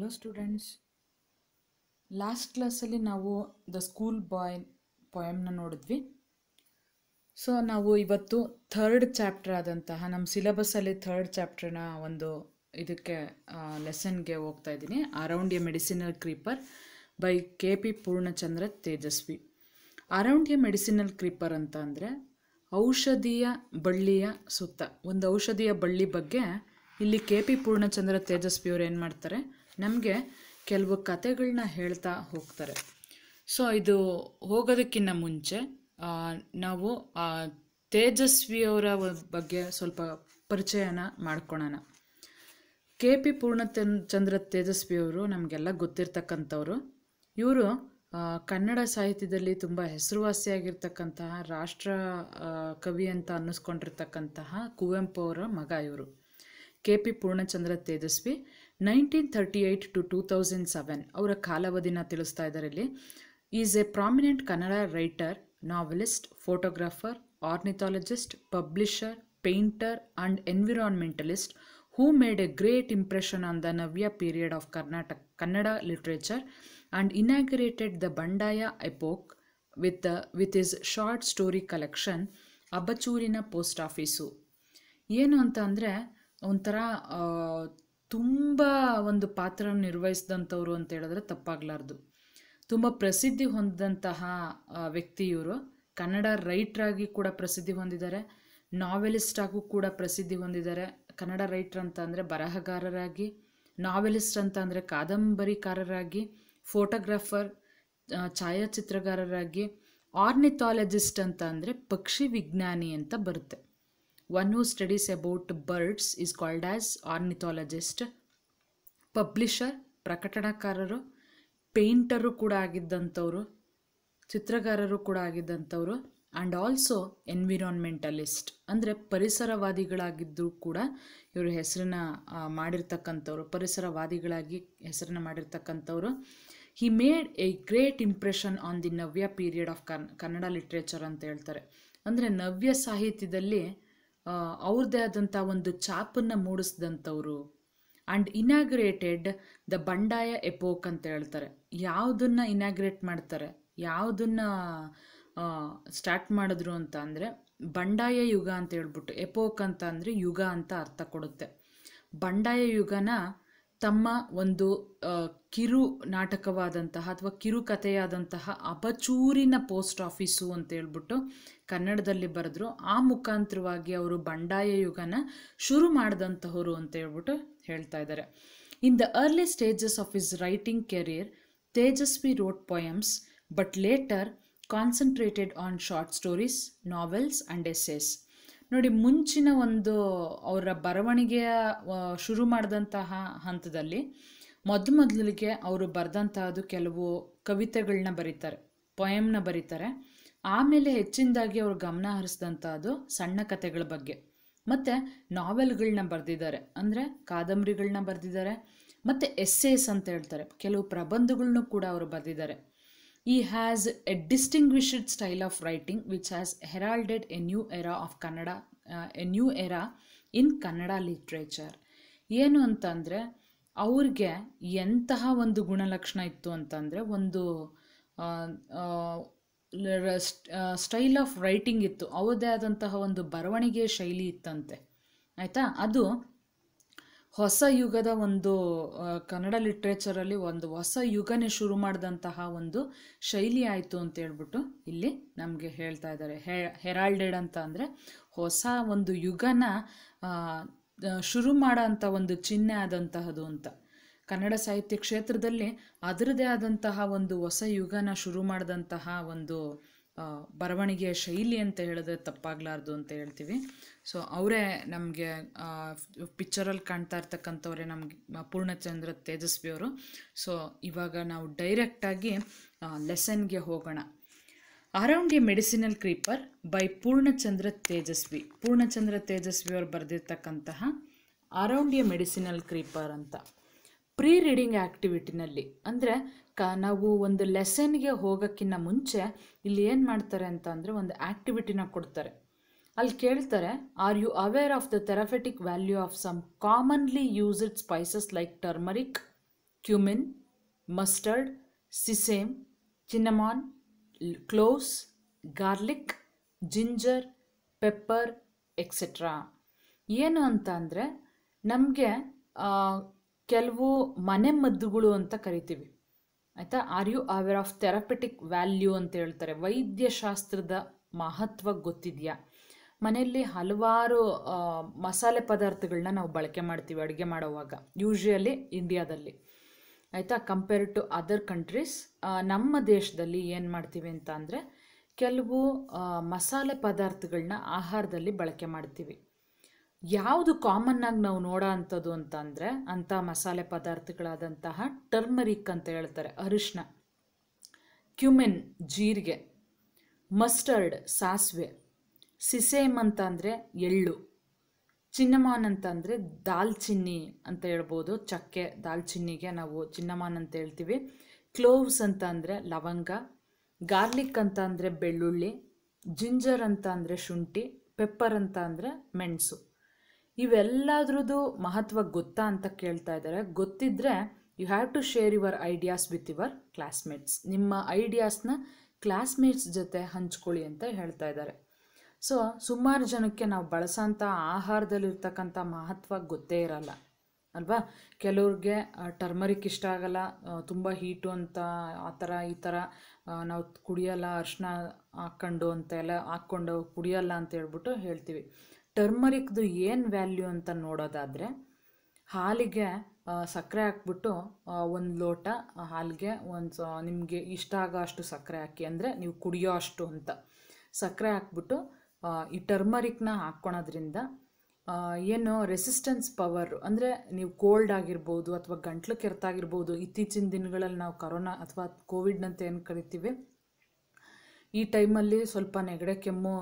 Hello students last ಕ್ಲಾಸಲ್ಲಿ ನಾವು the school boy ಪೊಯಮ್ನ ನೋಡಿದ್ವಿ ಸೊ ನಾವು ಇವತ್ತು ಥರ್ಡ್ ಚಾಪ್ಟರ್ ಆದಂತಹ ನಮ್ಮ ಸಿಲೆಬಸ್ಸಲ್ಲಿ ಥರ್ಡ್ ಚಾಪ್ಟರ್ನ ಒಂದು ಇದಕ್ಕೆ ಲೆಸನ್ಗೆ ಹೋಗ್ತಾ ಇದ್ದೀನಿ around a medicinal creeper by K P Purnachandra Tejaswi around a medicinal creeper ಅಂತ ಅಂದರೆ ಔಷಧೀಯ ಬಳ್ಳಿಯ ಸುತ್ತ ಒಂದು ಔಷಧೀಯ ಬಳ್ಳಿ ಬಗ್ಗೆ ಇಲ್ಲಿ ಕೆ ಪಿ ಪೂರ್ಣಚಂದ್ರ ತೇಜಸ್ವಿಯವರು ಏನು ಮಾಡ್ತಾರೆ ನಮಗೆ ಕೆಲವು ಕತೆಗಳನ್ನ ಹೇಳ್ತಾ ಹೋಗ್ತಾರೆ ಸೊ ಇದು ಹೋಗೋದಕ್ಕಿಂತ ಮುಂಚೆ ನಾವು ತೇಜಸ್ವಿಯವರ ಬಗ್ಗೆ ಸ್ವಲ್ಪ ಪರಿಚಯನ ಮಾಡ್ಕೊಳೋಣ ಕೆ ಪಿ ಪೂರ್ಣಚಂದ್ರ ತೇಜಸ್ವಿಯವರು ನಮಗೆಲ್ಲ ಗೊತ್ತಿರ್ತಕ್ಕಂಥವ್ರು ಇವರು ಕನ್ನಡ ಸಾಹಿತ್ಯದಲ್ಲಿ ತುಂಬ ಹೆಸರುವಾಸಿಯಾಗಿರ್ತಕ್ಕಂತಹ ರಾಷ್ಟ್ರ ಕವಿ ಅಂತ ಅನ್ನಿಸ್ಕೊಂಡಿರ್ತಕ್ಕಂತಹ ಕುವೆಂಪು ಅವರ ಮಗ ಇವರು K P Purnachandra Tejaswi nineteen thirty eight to two thousand seven ಅವರ ಕಾಲಾವಧಿನ ತಿಳಿಸ್ತಾ ಇದ್ದಾರೆ ಇಲ್ಲಿ is a prominent Kannada writer novelist photographer ornithologist publisher painter and environmentalist who made a great impression on the Navya period of Karnataka Kannada literature and inaugurated the Bandaya epoch with with his short story collection ಅಬಚೂರಿನ post office ಏನು ಅಂತ ಅಂದರೆ ಒಂಥರ ತುಂಬ ಒಂದು ಪಾತ್ರ ನಿರ್ವಹಿಸಿದಂಥವ್ರು ಅಂತ ಹೇಳಿದ್ರೆ ತಪ್ಪಾಗಲಾರ್ದು ತುಂಬ ಪ್ರಸಿದ್ಧಿ ಹೊಂದಿದಂತಹ ವ್ಯಕ್ತಿ ಇವರು ಕನ್ನಡ ರೈಟ್ರಾಗಿ ಕೂಡ ಪ್ರಸಿದ್ಧಿ ಹೊಂದಿದ್ದಾರೆ ನಾವೆಲಿಸ್ಟಾಗೂ ಕೂಡ ಪ್ರಸಿದ್ಧಿ ಹೊಂದಿದ್ದಾರೆ ಕನ್ನಡ ರೈಟ್ರ್ ಅಂತ ಅಂದರೆ ಬರಹಗಾರರಾಗಿ ನಾವೆಲಿಸ್ಟ್ ಅಂತ ಅಂದರೆ ಕಾದಂಬರಿಕಾರರಾಗಿ ಫೋಟೋಗ್ರಾಫರ್ ಛಾಯಾಚಿತ್ರಗಾರರಾಗಿ ಆರ್ನಿಥಾಲಜಿಸ್ಟ್ ಅಂತ ಅಂದರೆ ಪಕ್ಷಿ ವಿಜ್ಞಾನಿ ಅಂತ ಬರುತ್ತೆ One who studies about birds is called as ornithologist. Publisher ಪ್ರಕಟಣಕಾರರು ಪೇಂಟರು ಕೂಡ ಆಗಿದ್ದಂಥವರು ಚಿತ್ರಕಾರರು ಕೂಡ ಆಗಿದ್ದಂಥವರು ಆ್ಯಂಡ್ ಆಲ್ಸೋ ಎನ್ವಿರಾನ್ಮೆಂಟಲಿಸ್ಟ್ ಅಂದರೆ ಪರಿಸರವಾದಿಗಳಾಗಿದ್ದರೂ ಕೂಡ ಇವರು ಹೆಸರನ್ನ ಮಾಡಿರ್ತಕ್ಕಂಥವ್ರು ಪರಿಸರವಾದಿಗಳಾಗಿ ಹೆಸರನ್ನ ಮಾಡಿರ್ತಕ್ಕಂಥವ್ರು he made a great impression on the Navya period of ಕನ್ ಕನ್ನಡ ಲಿಟ್ರೇಚರ್ ಅಂತ ಹೇಳ್ತಾರೆ ಅಂದರೆ ನವ್ಯ ಸಾಹಿತ್ಯದಲ್ಲಿ ಅವ್ರದೇ ಆದಂಥ ಒಂದು ಚಾಪನ್ನು ಮೂಡಿಸಿದಂಥವ್ರು and inaugurated the Bandaya epoch ಅಂತ ಹೇಳ್ತಾರೆ ಯಾವುದನ್ನು ಇನಾಗ್ರೇಟ್ ಮಾಡ್ತಾರೆ ಯಾವುದನ್ನು ಸ್ಟಾರ್ಟ್ ಮಾಡಿದ್ರು ಅಂತ ಅಂದರೆ ಬಂಡಾಯ ಯುಗ ಅಂತ ಹೇಳ್ಬಿಟ್ಟು ಎಪೋಕ್ ಅಂತ ಅಂದರೆ ಯುಗ ಅಂತ ಅರ್ಥ ಕೊಡುತ್ತೆ ಬಂಡಾಯ ಯುಗನ ತಮ್ಮ ಒಂದು ಕಿರು ನಾಟಕವಾದಂತಹ ಅಥವಾ ಕಿರುಕಥೆಯಾದಂತಹ ಅಪಚೂರಿನ ಪೋಸ್ಟ್ ಆಫೀಸು ಅಂತೇಳ್ಬಿಟ್ಟು ಕನ್ನಡದಲ್ಲಿ ಬರೆದ್ರು ಆ ಮುಖಾಂತರವಾಗಿ ಅವರು ಬಂಡಾಯ ಯುಗನ ಶುರು ಮಾಡಿದಂತಹವರು ಅಂತ ಹೇಳ್ಬಿಟ್ಟು ಹೇಳ್ತಾ ಇದ್ದಾರೆ in the early stages of his writing career Tejaswi wrote poems but later concentrated on short stories novels and essays ನೋಡಿ ಮುಂಚಿನ ಒಂದು ಅವರ ಬರವಣಿಗೆಯ ಶುರು ಮಾಡಿದಂತಹ ಹಂತದಲ್ಲಿ ಮೊದ ಮೊದಲಿಗೆ ಅವರು ಬರೆದಂತಹದ್ದು ಕೆಲವು ಕವಿತೆಗಳನ್ನ ಬರೀತಾರೆ ಪೊಯಮ್ನ ಬರೀತಾರೆ ಆಮೇಲೆ ಹೆಚ್ಚಿನದಾಗಿ ಅವರು ಗಮನ ಹರಿಸಿದಂಥದ್ದು ಸಣ್ಣ ಕಥೆಗಳ ಬಗ್ಗೆ ಮತ್ತು ನಾವೆಲ್ಗಳನ್ನ ಬರೆದಿದ್ದಾರೆ ಅಂದರೆ ಕಾದಂಬರಿಗಳನ್ನ ಬರೆದಿದ್ದಾರೆ ಮತ್ತು ಎಸ್ ಅಂತ ಹೇಳ್ತಾರೆ ಕೆಲವು ಪ್ರಬಂಧಗಳನ್ನೂ ಕೂಡ ಅವರು ಬರೆದಿದ್ದಾರೆ He has a distinguished style of writing which has heralded a new era of Kannada, uh, a new era in Kannada literature ಏನು ಅಂತಂದರೆ ಅವ್ರಿಗೆ ಎಂತಹ ಒಂದು ಗುಣಲಕ್ಷಣ ಇತ್ತು ಅಂತಂದರೆ ಒಂದು ಸ್ಟೈಲ್ ಆಫ್ ರೈಟಿಂಗ್ ಇತ್ತು ಅವರದೇ ಆದಂತಹ ಒಂದು ಬರವಣಿಗೆ ಶೈಲಿ ಇತ್ತಂತೆ ಆಯಿತಾ ಅದು ಹೊಸ ಯುಗದ ಒಂದು ಕನ್ನಡ ಲಿಟ್ರೇಚರಲ್ಲಿ ಒಂದು ಹೊಸ ಯುಗನೇ ಶುರು ಮಾಡಿದಂತಹ ಒಂದು ಶೈಲಿ ಆಯಿತು ಅಂತ ಹೇಳ್ಬಿಟ್ಟು ಇಲ್ಲಿ ನಮಗೆ ಹೇಳ್ತಾ ಇದ್ದಾರೆ ಹೆರಾಲ್ಡೆಡ್ ಅಂತ ಅಂದರೆ ಹೊಸ ಒಂದು ಯುಗನ ಶುರು ಮಾಡೋಂಥ ಒಂದು ಚಿಹ್ನೆ ಆದಂತಹದು ಅಂತ ಕನ್ನಡ ಸಾಹಿತ್ಯ ಕ್ಷೇತ್ರದಲ್ಲಿ ಅದರದೇ ಆದಂತಹ ಒಂದು ಹೊಸ ಯುಗನ ಶುರು ಮಾಡಿದಂತಹ ಒಂದು ಬರವಣಿಗೆಯ ಶೈಲಿ ಅಂತ ಹೇಳಿದ್ರೆ ತಪ್ಪಾಗಲಾರ್ದು ಅಂತ ಹೇಳ್ತೀವಿ ಸೊ ಅವರೇ ನಮಗೆ ಪಿಕ್ಚರಲ್ಲಿ ಕಾಣ್ತಾ ಇರ್ತಕ್ಕಂಥವ್ರೆ ನಮಗೆ ಪೂರ್ಣಚಂದ್ರ ತೇಜಸ್ವಿಯವರು ಸೊ ಇವಾಗ ನಾವು ಡೈರೆಕ್ಟಾಗಿ ಲೆಸನ್ಗೆ ಹೋಗೋಣ around a medicinal creeper by Purnachandra Tejaswi Purnachandra ತೇಜಸ್ವಿಯವರು ಬರೆದಿರ್ತಕ್ಕಂತಹ ಅರೌಂಡ್ ಎ ಮೆಡಿಸಿನಲ್ ಕ್ರೀಪರ್ ಅಂತ ಪ್ರೀ ರೀಡಿಂಗ್ ಆ್ಯಕ್ಟಿವಿಟಿನಲ್ಲಿ ಅಂದರೆ ಕ ನಾವು ಒಂದು ಲೆಸನ್ಗೆ ಹೋಗೋಕ್ಕಿಂತ ಮುಂಚೆ ಇಲ್ಲಿ ಏನು ಮಾಡ್ತಾರೆ ಅಂತ ಅಂದರೆ ಒಂದು ಆ್ಯಕ್ಟಿವಿಟಿನ ಕೊಡ್ತಾರೆ ಅಲ್ಲಿ ಕೇಳ್ತಾರೆ are you aware of the therapeutic value of some commonly used spices like turmeric cumin mustard sesame cinnamon cloves garlic ginger pepper etcetera ಏನು ಅಂತ ಅಂದರೆ ನಮಗೆ ಕೆಲವು ಮನೆಮದ್ದುಗಳು ಅಂತ ಕರಿತೀವಿ ಆಯಿತಾ are you aware of therapeutic value ಅಂತ ಹೇಳ್ತಾರೆ ವೈದ್ಯಶಾಸ್ತ್ರದ ಮಹತ್ವ ಗೊತ್ತಿದೆಯಾ ಮನೆಯಲ್ಲಿ ಹಲವಾರು ಮಸಾಲೆ ಪದಾರ್ಥಗಳನ್ನ ನಾವು ಬಳಕೆ ಮಾಡ್ತೀವಿ ಅಡುಗೆ ಮಾಡುವಾಗ ಯೂಶ್ವಲಿ ಇಂಡಿಯಾದಲ್ಲಿ ಆಯಿತಾ ಕಂಪೇರ್ಡ್ ಟು ಅದರ್ ಕಂಟ್ರೀಸ್ ನಮ್ಮ ದೇಶದಲ್ಲಿ ಏನು ಮಾಡ್ತೀವಿ ಅಂತ ಅಂದರೆ ಕೆಲವು ಮಸಾಲೆ ಪದಾರ್ಥಗಳನ್ನ ಆಹಾರದಲ್ಲಿ ಬಳಕೆ ಮಾಡ್ತೀವಿ ಯಾವುದು ಕಾಮನ್ ಆಗಿ ನಾವು ನೋಡೋ ಅಂಥದ್ದು ಅಂತ ಅಂದರೆ ಅಂಥ ಮಸಾಲೆ ಪದಾರ್ಥಗಳಾದಂತಹ ಟರ್ಮರಿಕ್ ಅಂತ ಹೇಳ್ತಾರೆ ಅರಿಶಿನ ಕ್ಯುಮೆನ್ ಜೀರಿಗೆ ಮಸ್ಟರ್ಡ್ ಸಾಸಿವೆ ಸಿಸೇಮ್ ಅಂತ ಅಂದರೆ ಎಳ್ಳು ಚಿನ್ನಮಾನ್ ಅಂತ ಅಂದರೆ ದಾಲ್ಚಿನ್ನಿ ಅಂತ ಹೇಳ್ಬೋದು ಚಕ್ಕೆ ದಾಲ್ಚಿನ್ನಿಗೆ ನಾವು ಚಿನ್ನಮಾನ್ ಅಂತ ಹೇಳ್ತೀವಿ ಕ್ಲೋವ್ಸ್ ಅಂತ ಅಂದರೆ ಲವಂಗ ಗಾರ್ಲಿಕ್ ಅಂತ ಅಂದರೆ ಬೆಳ್ಳುಳ್ಳಿ ಜಿಂಜರ್ ಅಂತ ಅಂದರೆ ಶುಂಠಿ ಪೆಪ್ಪರ್ ಅಂತ ಅಂದರೆ ಮೆಣಸು ಇವೆಲ್ಲದ್ರದ್ದು ಮಹತ್ವ ಗೊತ್ತಾ ಅಂತ ಕೇಳ್ತಾ ಇದ್ದಾರೆ ಗೊತ್ತಿದ್ದರೆ you have to share your ideas with your classmates ನಿಮ್ಮ ಐಡಿಯಾಸ್ನ ಕ್ಲಾಸ್ಮೇಟ್ಸ್ ಜೊತೆ ಹಂಚ್ಕೊಳ್ಳಿ ಅಂತ ಹೇಳ್ತಾ ಇದ್ದಾರೆ ಸೊ ಸುಮಾರು ಜನಕ್ಕೆ ನಾವು ಬಳಸೋಂಥ ಆಹಾರದಲ್ಲಿರ್ತಕ್ಕಂಥ ಮಹತ್ವ ಗೊತ್ತೇ ಇರಲ್ಲ ಅಲ್ವಾ ಕೆಲವ್ರಿಗೆ ಟರ್ಮರಿಕ್ ಇಷ್ಟ ಆಗಲ್ಲ ತುಂಬ ಹೀಟು ಅಂತ ಆ ಥರ ಈ ಥರ ನಾವು ಕುಡಿಯೋಲ್ಲ ಅರ್ಶಿನ ಹಾಕ್ಕೊಂಡು ಅಂತೆಲ್ಲ ಹಾಕ್ಕೊಂಡು ಕುಡಿಯೋಲ್ಲ ಅಂತ ಹೇಳ್ಬಿಟ್ಟು ಹೇಳ್ತೀವಿ ಟರ್ಮರಿಕ್ದು ಏನು ವ್ಯಾಲ್ಯೂ ಅಂತ ನೋಡೋದಾದರೆ ಹಾಲಿಗೆ ಸಕ್ಕರೆ ಹಾಕ್ಬಿಟ್ಟು ಒಂದು ಲೋಟ ಹಾಲಿಗೆ ಒಂದು ನಿಮಗೆ ಇಷ್ಟ ಆಗೋ ಅಷ್ಟು ಸಕ್ಕರೆ ಹಾಕಿ ಅಂದರೆ ನೀವು ಕುಡಿಯೋ ಅಷ್ಟು ಅಂತ ಸಕ್ಕರೆ ಹಾಕ್ಬಿಟ್ಟು ಈ ಟರ್ಮರಿಕ್ನ ಹಾಕ್ಕೊಳೋದ್ರಿಂದ ಏನು ರೆಸಿಸ್ಟೆನ್ಸ್ ಪವರ್ ಅಂದರೆ ನೀವು ಕೋಲ್ಡ್ ಆಗಿರ್ಬೋದು ಅಥವಾ ಗಂಟ್ಲು ಕೆರೆತಾಗಿರ್ಬೋದು ಇತ್ತೀಚಿನ ದಿನಗಳಲ್ಲಿ ನಾವು ಕರೋನಾ ಅಥವಾ ಕೋವಿಡ್ನಂತ ಏನು ಕರಿತೀವಿ ಈ ಟೈಮಲ್ಲಿ ಸ್ವಲ್ಪ ನೆಗಡೆ ಕೆಮ್ಮು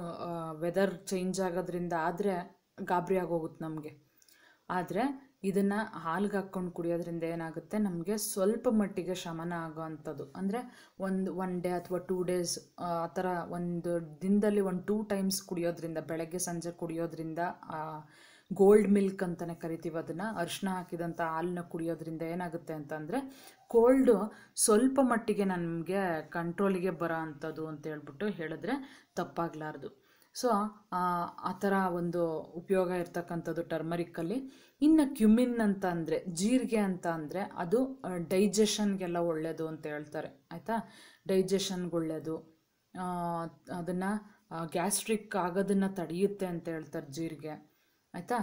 ವೆದರ್ ಚೇಂಜ್ ಆಗೋದ್ರಿಂದ ಆದರೆ ಗಾಬರಿ ಆಗೋಗುತ್ತೆ ನಮಗೆ ಆದರೆ ಇದನ್ನು ಹಾಲಿಗೆ ಹಾಕ್ಕೊಂಡು ಕುಡಿಯೋದ್ರಿಂದ ಏನಾಗುತ್ತೆ ನಮಗೆ ಸ್ವಲ್ಪ ಮಟ್ಟಿಗೆ ಶಮನ ಆಗೋ ಅಂಥದ್ದು ಅಂದರೆ ಒಂದು ಒನ್ ಡೇ ಅಥವಾ ಟೂ ಡೇಸ್ ಆ ಥರ ಒಂದು ದಿನದಲ್ಲಿ ಒಂದು ಟೂ ಟೈಮ್ಸ್ ಕುಡಿಯೋದ್ರಿಂದ ಬೆಳಗ್ಗೆ ಸಂಜೆ ಕುಡಿಯೋದ್ರಿಂದ ಗೋಲ್ಡ್ ಮಿಲ್ಕ್ ಅಂತಲೇ ಕರಿತೀವಿ ಅದನ್ನು ಅರ್ಶಿನ ಹಾಕಿದಂಥ ಹಾಲನ್ನ ಕುಡಿಯೋದ್ರಿಂದ ಏನಾಗುತ್ತೆ ಅಂತಂದರೆ ಕೋಲ್ಡು ಸ್ವಲ್ಪ ಮಟ್ಟಿಗೆ ನಮಗೆ ಕಂಟ್ರೋಲಿಗೆ ಬರೋ ಅಂಥದ್ದು ಅಂತ ಹೇಳ್ಬಿಟ್ಟು ಹೇಳಿದ್ರೆ ತಪ್ಪಾಗಲಾರ್ದು ಸೊ ಆ ಥರ ಒಂದು ಉಪಯೋಗ ಇರ್ತಕ್ಕಂಥದ್ದು ಟರ್ಮರಿಕ್ಕಲ್ಲಿ ಇನ್ನು ಕ್ಯುಮಿನ್ ಅಂತ ಅಂದರೆ ಜೀರಿಗೆ ಅಂತ ಅಂದರೆ ಅದು ಡೈಜೆಷನ್ಗೆಲ್ಲ ಒಳ್ಳೆಯದು ಅಂತ ಹೇಳ್ತಾರೆ ಆಯಿತಾ ಡೈಜೆಷನ್ಗೆ ಒಳ್ಳೆಯದು ಅದನ್ನು ಗ್ಯಾಸ್ಟ್ರಿಕ್ ಆಗೋದನ್ನು ತಡೆಯುತ್ತೆ ಅಂತ ಹೇಳ್ತಾರೆ ಜೀರಿಗೆ ಆಯಿತಾ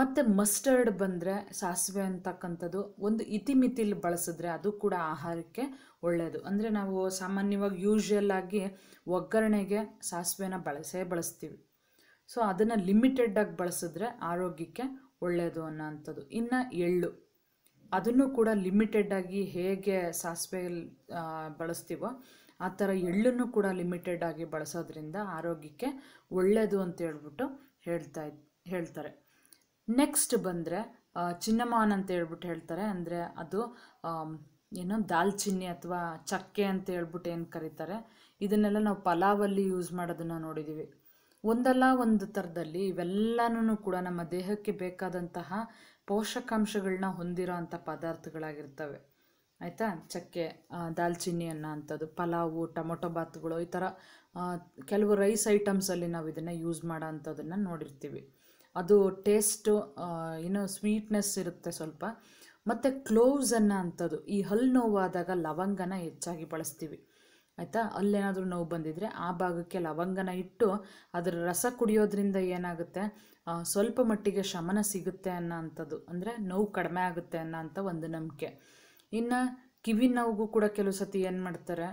ಮತ್ತು ಮಸ್ಟರ್ಡ್ ಬಂದರೆ ಸಾಸಿವೆ ಅಂತಕ್ಕಂಥದ್ದು ಒಂದು ಇತಿಮಿತಿಲಿ ಬಳಸಿದ್ರೆ ಅದು ಕೂಡ ಆಹಾರಕ್ಕೆ ಒಳ್ಳೆಯದು ಅಂದರೆ ನಾವು ಸಾಮಾನ್ಯವಾಗಿ ಯೂಶುವಲ್ ಆಗಿ ಒಗ್ಗರಣೆಗೆ ಸಾಸಿವೆನ ಬಳಸೇ ಬಳಸ್ತೀವಿ ಸೊ ಅದನ್ನು ಲಿಮಿಟೆಡಾಗಿ ಬಳಸಿದ್ರೆ ಆರೋಗ್ಯಕ್ಕೆ ಒಳ್ಳೆಯದು ಅನ್ನೋಂಥದ್ದು ಇನ್ನು ಎಳ್ಳು ಅದನ್ನು ಕೂಡ ಲಿಮಿಟೆಡಾಗಿ ಹೇಗೆ ಸಾಸಿವೆ ಬಳಸ್ತೀವೋ ಆ ಥರ ಎಳ್ಳನ್ನು ಕೂಡ ಲಿಮಿಟೆಡ್ ಆಗಿ ಬಳಸೋದ್ರಿಂದ ಆರೋಗ್ಯಕ್ಕೆ ಒಳ್ಳೆಯದು ಅಂತ ಹೇಳ್ಬಿಟ್ಟು ಹೇಳ್ತಾ ಹೇಳ್ತಾರೆ ನೆಕ್ಸ್ಟ್ ಬಂದರೆ ಚಿನ್ನಮಾನ್ ಅಂತ ಹೇಳ್ಬಿಟ್ಟು ಹೇಳ್ತಾರೆ ಅಂದರೆ ಅದು ಏನೋ ದಾಲ್ಚಿನ್ನಿ ಅಥವಾ ಚಕ್ಕೆ ಅಂತ ಹೇಳ್ಬಿಟ್ಟು ಏನು ಕರೀತಾರೆ ಇದನ್ನೆಲ್ಲ ನಾವು ಪಲಾವಲ್ಲಿ ಯೂಸ್ ಮಾಡೋದನ್ನು ನೋಡಿದ್ದೀವಿ ಒಂದಲ್ಲ ಒಂದು ಥರದಲ್ಲಿ ಇವೆಲ್ಲನೂ ಕೂಡ ನಮ್ಮ ದೇಹಕ್ಕೆ ಬೇಕಾದಂತಹ ಪೋಷಕಾಂಶಗಳನ್ನ ಹೊಂದಿರೋ ಅಂಥ ಪದಾರ್ಥಗಳಾಗಿರ್ತವೆ ಆಯಿತಾ ಚಕ್ಕೆ ದಾಲ್ಚಿನ್ನಿ ಅಂಥದ್ದು ಪಲಾವು ಟೊಮೊಟೊ ಬಾತ್ಗಳು ಈ ಥರ ಕೆಲವು ರೈಸ್ ಐಟಮ್ಸಲ್ಲಿ ನಾವು ಇದನ್ನು ಯೂಸ್ ಮಾಡೋ ಅಂಥದ್ದನ್ನು ನೋಡಿರ್ತೀವಿ ಅದು ಟೇಸ್ಟು ಏನು ಸ್ವೀಟ್ನೆಸ್ ಇರುತ್ತೆ ಸ್ವಲ್ಪ ಮತ್ತು ಕ್ಲೋವ್ಸ್ ಅನ್ನೋ ಅಂಥದ್ದು ಈ ಹಲ್ಲು ನೋವಾದಾಗ ಲವಂಗನ ಹೆಚ್ಚಾಗಿ ಬಳಸ್ತೀವಿ ಆಯಿತಾ ಅಲ್ಲೇನಾದರೂ ನೋವು ಬಂದಿದ್ದರೆ ಆ ಭಾಗಕ್ಕೆ ಲವಂಗನ ಇಟ್ಟು ಅದರ ರಸ ಕುಡಿಯೋದ್ರಿಂದ ಏನಾಗುತ್ತೆ ಸ್ವಲ್ಪ ಮಟ್ಟಿಗೆ ಶಮನ ಸಿಗುತ್ತೆ ಅನ್ನೋ ಅಂಥದ್ದು ಅಂದರೆ ನೋವು ಕಡಿಮೆ ಆಗುತ್ತೆ ಅನ್ನೋ ಒಂದು ನಂಬಿಕೆ ಇನ್ನು ಕಿವಿ ನೋವಿಗೂ ಕೂಡ ಕೆಲವು ಸತಿ ಏನು ಮಾಡ್ತಾರೆ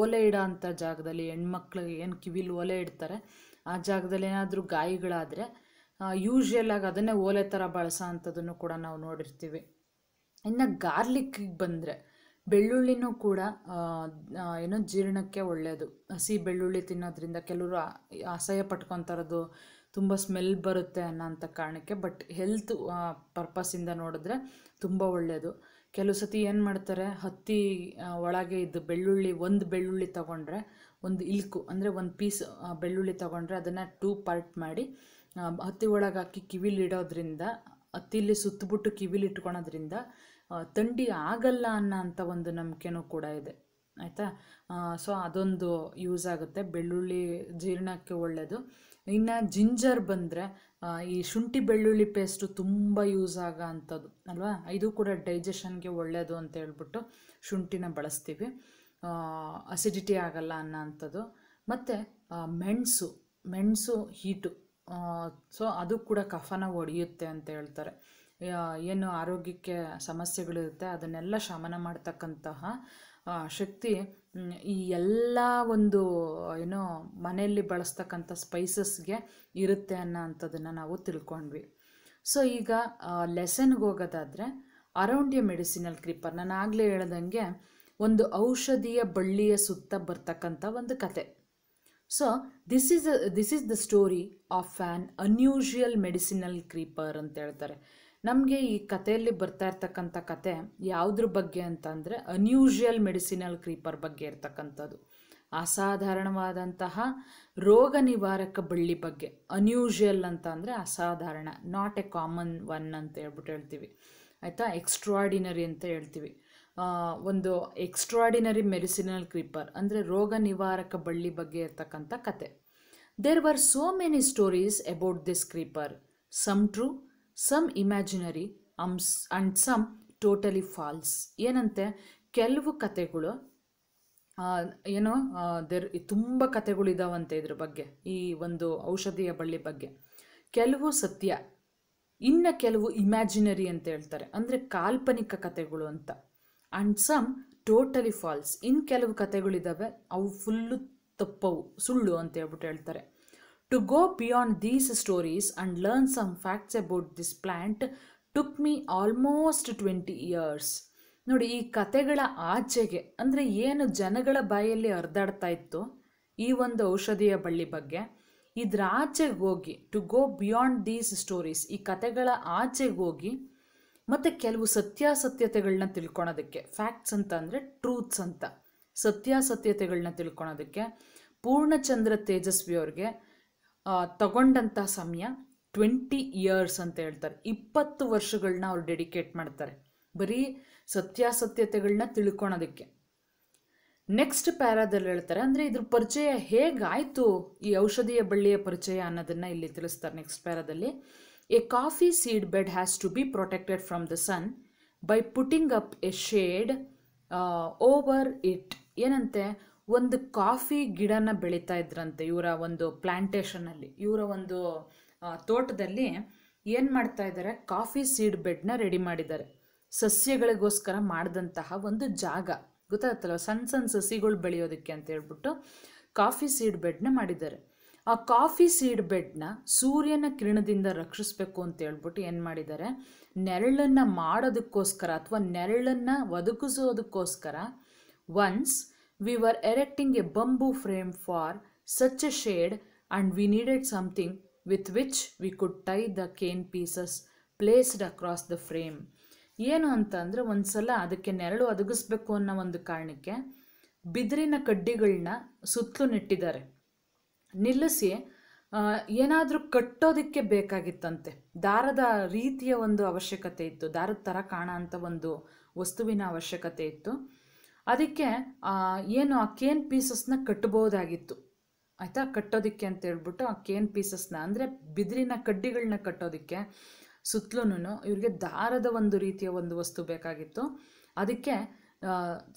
ಓಲೆ ಇಡೋ ಅಂಥ ಜಾಗದಲ್ಲಿ ಹೆಣ್ಮಕ್ಳಿಗೆ ಏನು ಕಿವಿಲಿ ಓಲೆ ಇಡ್ತಾರೆ ಆ ಜಾಗದಲ್ಲಿ ಏನಾದರೂ ಗಾಯಿಗಳಾದರೆ ಯೂಶ್ವಲ್ ಆಗಿ ಅದನ್ನೇ ಓಲೆ ಥರ ಬಳಸೋ ಅಂಥದ್ದನ್ನು ಕೂಡ ನಾವು ನೋಡಿರ್ತೀವಿ ಇನ್ನು ಗಾರ್ಲಿಕ್ಕಿಗೆ ಬಂದರೆ ಬೆಳ್ಳುಳ್ಳಿನೂ ಕೂಡ ಏನು ಜೀರ್ಣಕ್ಕೆ ಒಳ್ಳೆಯದು ಹಸಿ ಬೆಳ್ಳುಳ್ಳಿ ತಿನ್ನೋದ್ರಿಂದ ಕೆಲವರು ಅಸಹ್ಯ ಪಟ್ಕೊತಾರದು ತುಂಬ ಸ್ಮೆಲ್ ಬರುತ್ತೆ ಅನ್ನೋಂಥ ಕಾರಣಕ್ಕೆ ಬಟ್ ಹೆಲ್ತ್ ಪರ್ಪಸಿಂದ ನೋಡಿದ್ರೆ ತುಂಬ ಒಳ್ಳೆಯದು ಕೆಲವು ಸತಿ ಏನು ಮಾಡ್ತಾರೆ ಹತ್ತಿ ಒಳಗೆ ಇದ್ದು ಬೆಳ್ಳುಳ್ಳಿ ಒಂದು ಬೆಳ್ಳುಳ್ಳಿ ತೊಗೊಂಡ್ರೆ ಒಂದು ಇಲ್ಕು ಅಂದರೆ ಒಂದು ಪೀಸ್ ಬೆಳ್ಳುಳ್ಳಿ ತಗೊಂಡ್ರೆ ಅದನ್ನು ಟೂ ಪಾರ್ಟ್ ಮಾಡಿ ಹತ್ತಿ ಒಳಗೆ ಹಾಕಿ ಕಿವಿಲಿಡೋದ್ರಿಂದ ಹತ್ತಿಲಿ ಸುತ್ತಬಿಟ್ಟು ಕಿವಿಲಿ ಇಟ್ಕೊಳೋದ್ರಿಂದ ತಂಡಿ ಆಗಲ್ಲ ಅನ್ನೋ ಅಂಥ ಒಂದು ನಂಬಿಕೆನೂ ಕೂಡ ಇದೆ ಆಯಿತಾ ಸೊ ಅದೊಂದು ಯೂಸ್ ಆಗುತ್ತೆ ಬೆಳ್ಳುಳ್ಳಿ ಜೀರ್ಣಕ್ಕೆ ಒಳ್ಳೆಯದು ಇನ್ನು ಜಿಂಜರ್ ಬಂದರೆ ಈ ಶುಂಠಿ ಬೆಳ್ಳುಳ್ಳಿ ಪೇಸ್ಟು ತುಂಬ ಯೂಸ್ ಆಗೋ ಅಂಥದ್ದು ಅಲ್ವಾ ಇದು ಕೂಡ ಡೈಜೆಷನ್ಗೆ ಒಳ್ಳೆಯದು ಅಂತ ಹೇಳ್ಬಿಟ್ಟು ಶುಂಠಿನ ಬಳಸ್ತೀವಿ ಅಸಿಡಿಟಿ ಆಗಲ್ಲ ಅನ್ನೋ ಅಂಥದ್ದು ಮತ್ತು ಮೆಣಸು ಮೆಣಸು ಹೀಟು ಸೊ ಅದು ಕೂಡ ಕಫನ ಒಡೆಯುತ್ತೆ ಅಂತ ಹೇಳ್ತಾರೆ ಏನು ಆರೋಗ್ಯಕ್ಕೆ ಸಮಸ್ಯೆಗಳಿರುತ್ತೆ ಅದನ್ನೆಲ್ಲ ಶಮನ ಮಾಡ್ತಕ್ಕಂತಹ ಶಕ್ತಿ ಈ ಎಲ್ಲ ಒಂದು ಏನು ಮನೆಯಲ್ಲಿ ಬಳಸ್ತಕ್ಕಂಥ ಸ್ಪೈಸಸ್ಗೆ ಇರುತ್ತೆ ಅನ್ನೋ ಅಂಥದ್ದನ್ನು ನಾವು ತಿಳ್ಕೊಂಡ್ವಿ ಸೊ ಈಗ ಲೆಸನ್ಗೆ ಹೋಗೋದಾದರೆ ಅರೌಂಡ್ಯ ಮೆಡಿಸಿನಲ್ ಕ್ರೀಪರ್ ನಾನು ಆಗಲೇ ಹೇಳ್ದಂಗೆ ಒಂದು ಔಷಧಿಯ ಬಳ್ಳಿಯ ಸುತ್ತ ಬರ್ತಕ್ಕಂಥ ಒಂದು ಕತೆ so this is this is the story of an unusual medicinal creeper ಅಂತ ಹೇಳ್ತಾರೆ ನಮಗೆ ಈ ಕಥೆಯಲ್ಲಿ ಬರ್ತಾ ಇರ್ತಕ್ಕಂಥ ಕತೆ ಯಾವುದ್ರ ಬಗ್ಗೆ ಅಂತಂದರೆ ಅನ್ಯೂಶುವಲ್ ಮೆಡಿಸಿನಲ್ ಕ್ರೀಪರ್ ಬಗ್ಗೆ ಇರ್ತಕ್ಕಂಥದ್ದು ಅಸಾಧಾರಣವಾದಂತಹ ರೋಗ ನಿವಾರಕ ಬಳ್ಳಿ ಬಗ್ಗೆ ಅನ್ಯೂಶುವಲ್ ಅಂತ ಅಂದರೆ ಅಸಾಧಾರಣ ನಾಟ್ ಎ ಕಾಮನ್ ಒನ್ ಅಂತ ಹೇಳ್ಬಿಟ್ಟು ಹೇಳ್ತೀವಿ ಆಯಿತಾ ಎಕ್ಸ್ಟ್ರಾಡಿನರಿ ಅಂತ ಹೇಳ್ತೀವಿ ಒಂದು ಎಕ್ಸ್ಟ್ರಾಡಿನರಿ ಮೆಡಿಸಿನಲ್ ಕ್ರೀಪರ್ ಅಂದರೆ ರೋಗ ನಿವಾರಕ ಬಳ್ಳಿ ಬಗ್ಗೆ ಇರ್ತಕ್ಕಂಥ ಕತೆ there were so many stories about this creeper some true some imaginary um and some totally false ಏನಂತೆ ಕೆಲವು ಕತೆಗಳು ಏನೋ ದೆರ್ ತುಂಬ ಕತೆಗಳಿದಾವಂತೆ ಇದ್ರ ಬಗ್ಗೆ ಈ ಒಂದು ಔಷಧಿಯ ಬಳ್ಳಿ ಬಗ್ಗೆ ಕೆಲವು ಸತ್ಯ ಇನ್ನು ಕೆಲವು ಇಮ್ಯಾಜಿನರಿ ಅಂತ ಹೇಳ್ತಾರೆ ಅಂದರೆ ಕಾಲ್ಪನಿಕ ಕತೆಗಳು ಅಂತ ಆ್ಯಂಡ್ ಸಮ್ ಟೋಟಲಿ ಫಾಲ್ಸ್ ಇನ್ನು ಕೆಲವು ಕತೆಗಳಿದ್ದಾವೆ ಅವು ಫುಲ್ಲು ತಪ್ಪವು ಸುಳ್ಳು ಅಂತ ಹೇಳ್ಬಿಟ್ಟು ಹೇಳ್ತಾರೆ To go beyond these stories and learn some facts about this plant took me almost 20 years. ನೋಡಿ ಈ ಕತೆಗಳ ಆಚೆಗೆ ಅಂದರೆ ಏನು ಜನಗಳ ಬಾಯಲ್ಲಿ ಹರಿದಾಡ್ತಾ ಇತ್ತು ಈ ಒಂದು ಔಷಧಿಯ ಬಳ್ಳಿ ಬಗ್ಗೆ ಇದರ ಆಚೆಗೆ ಹೋಗಿ to go beyond these stories ಈ ಕತೆಗಳ ಆಚೆಗೆ ಹೋಗಿ ಮತ್ತು ಕೆಲವು ಸತ್ಯಾಸತ್ಯತೆಗಳನ್ನ ತಿಳ್ಕೊಳೋದಕ್ಕೆ ಫ್ಯಾಕ್ಟ್ಸ್ ಅಂತ ಅಂದರೆ ಟ್ರೂತ್ಸ್ ಅಂತ ಸತ್ಯಾಸತ್ಯತೆಗಳನ್ನ ತಿಳ್ಕೊಳೋದಕ್ಕೆ ಪೂರ್ಣಚಂದ್ರ ತೇಜಸ್ವಿಯವ್ರಿಗೆ ತಗೊಂಡಂಥ ಸಮಯ ಟ್ವೆಂಟಿ ಇಯರ್ಸ್ ಅಂತ ಹೇಳ್ತಾರೆ ಇಪ್ಪತ್ತು ವರ್ಷಗಳನ್ನ ಅವ್ರು ಡೆಡಿಕೇಟ್ ಮಾಡ್ತಾರೆ ಬರೀ ಸತ್ಯಾಸತ್ಯತೆಗಳನ್ನ ತಿಳ್ಕೊಳೋದಕ್ಕೆ ನೆಕ್ಸ್ಟ್ ಪ್ಯಾರಾದಲ್ಲಿ ಹೇಳ್ತಾರೆ ಅಂದರೆ ಇದ್ರ ಪರಿಚಯ ಹೇಗಾಯಿತು ಈ ಔಷಧಿಯ ಬಳ್ಳಿಯ ಪರಿಚಯ ಅನ್ನೋದನ್ನು ಇಲ್ಲಿ ತಿಳಿಸ್ತಾರೆ ನೆಕ್ಸ್ಟ್ ಪ್ಯಾರಾದಲ್ಲಿ a coffee seed bed has to be protected from the sun by putting up a shade over it ಏನಂತೆ ಒಂದು ಕಾಫಿ ಗಿಡನ ಬೆಳೀತಾ ಇದ್ರಂತೆ ಇವರ ಒಂದು ಪ್ಲ್ಯಾಂಟೇಷನಲ್ಲಿ ಇವರ ಒಂದು ತೋಟದಲ್ಲಿ ಏನು ಮಾಡ್ತಾ ಇದ್ದಾರೆ ಕಾಫಿ ಸೀಡ್ ಬೆಡ್ನ ರೆಡಿ ಮಾಡಿದ್ದಾರೆ ಸಸ್ಯಗಳಿಗೋಸ್ಕರ ಮಾಡಿದಂತಹ ಒಂದು ಜಾಗ ಗೊತ್ತಾಗತ್ತಲ್ವ ಸಣ್ಣ ಸಣ್ಣ ಸಸಿಗಳು ಬೆಳೆಯೋದಕ್ಕೆ ಅಂತ ಹೇಳ್ಬಿಟ್ಟು ಕಾಫಿ ಸೀಡ್ ಬೆಡ್ನ ಮಾಡಿದ್ದಾರೆ ಆ ಕಾಫಿ ಸೀಡ್ ಬೆಡ್ನ ಸೂರ್ಯನ ಕಿರಣದಿಂದ ರಕ್ಷಿಸಬೇಕು ಅಂತ ಹೇಳ್ಬಿಟ್ಟು ಏನು ಮಾಡಿದ್ದಾರೆ ನೆರಳನ್ನು ಮಾಡೋದಕ್ಕೋಸ್ಕರ ಅಥವಾ ನೆರಳನ್ನು ಒದಗಿಸೋದಕ್ಕೋಸ್ಕರ once we were erecting a bamboo frame for such a shade and we needed something with which we could tie the cane pieces placed across the frame ಏನು ಅಂತಂದರೆ ಒಂದು ಸಲ ಅದಕ್ಕೆ ನೆರಳು ಒದಗಿಸ್ಬೇಕು ಅನ್ನೋ ಒಂದು ಕಾರಣಕ್ಕೆ ಬಿದಿರಿನ ಕಡ್ಡಿಗಳನ್ನ ಸುತ್ತಲೂ ನೆಟ್ಟಿದ್ದಾರೆ ನಿಲ್ಲಿಸಿ ಏನಾದರೂ ಕಟ್ಟೋದಕ್ಕೆ ಬೇಕಾಗಿತ್ತಂತೆ ದಾರದ ರೀತಿಯ ಒಂದು ಅವಶ್ಯಕತೆ ಇತ್ತು ದಾರದ ಥರ ಕಾಣೋ ಅಂಥ ಒಂದು ವಸ್ತುವಿನ ಅವಶ್ಯಕತೆ ಇತ್ತು ಅದಕ್ಕೆ ಏನು ಆ ಕೇನ್ ಪೀಸಸ್ನ ಕಟ್ಬೋದಾಗಿತ್ತು ಆಯಿತಾ ಕಟ್ಟೋದಕ್ಕೆ ಅಂತ ಹೇಳ್ಬಿಟ್ಟು ಆ ಕೇನ್ ಪೀಸಸ್ನ ಅಂದರೆ ಬಿದಿರಿನ ಕಡ್ಡಿಗಳನ್ನ ಕಟ್ಟೋದಕ್ಕೆ ಸುತ್ತಲೂ ಇವ್ರಿಗೆ ದಾರದ ಒಂದು ರೀತಿಯ ಒಂದು ವಸ್ತು ಬೇಕಾಗಿತ್ತು ಅದಕ್ಕೆ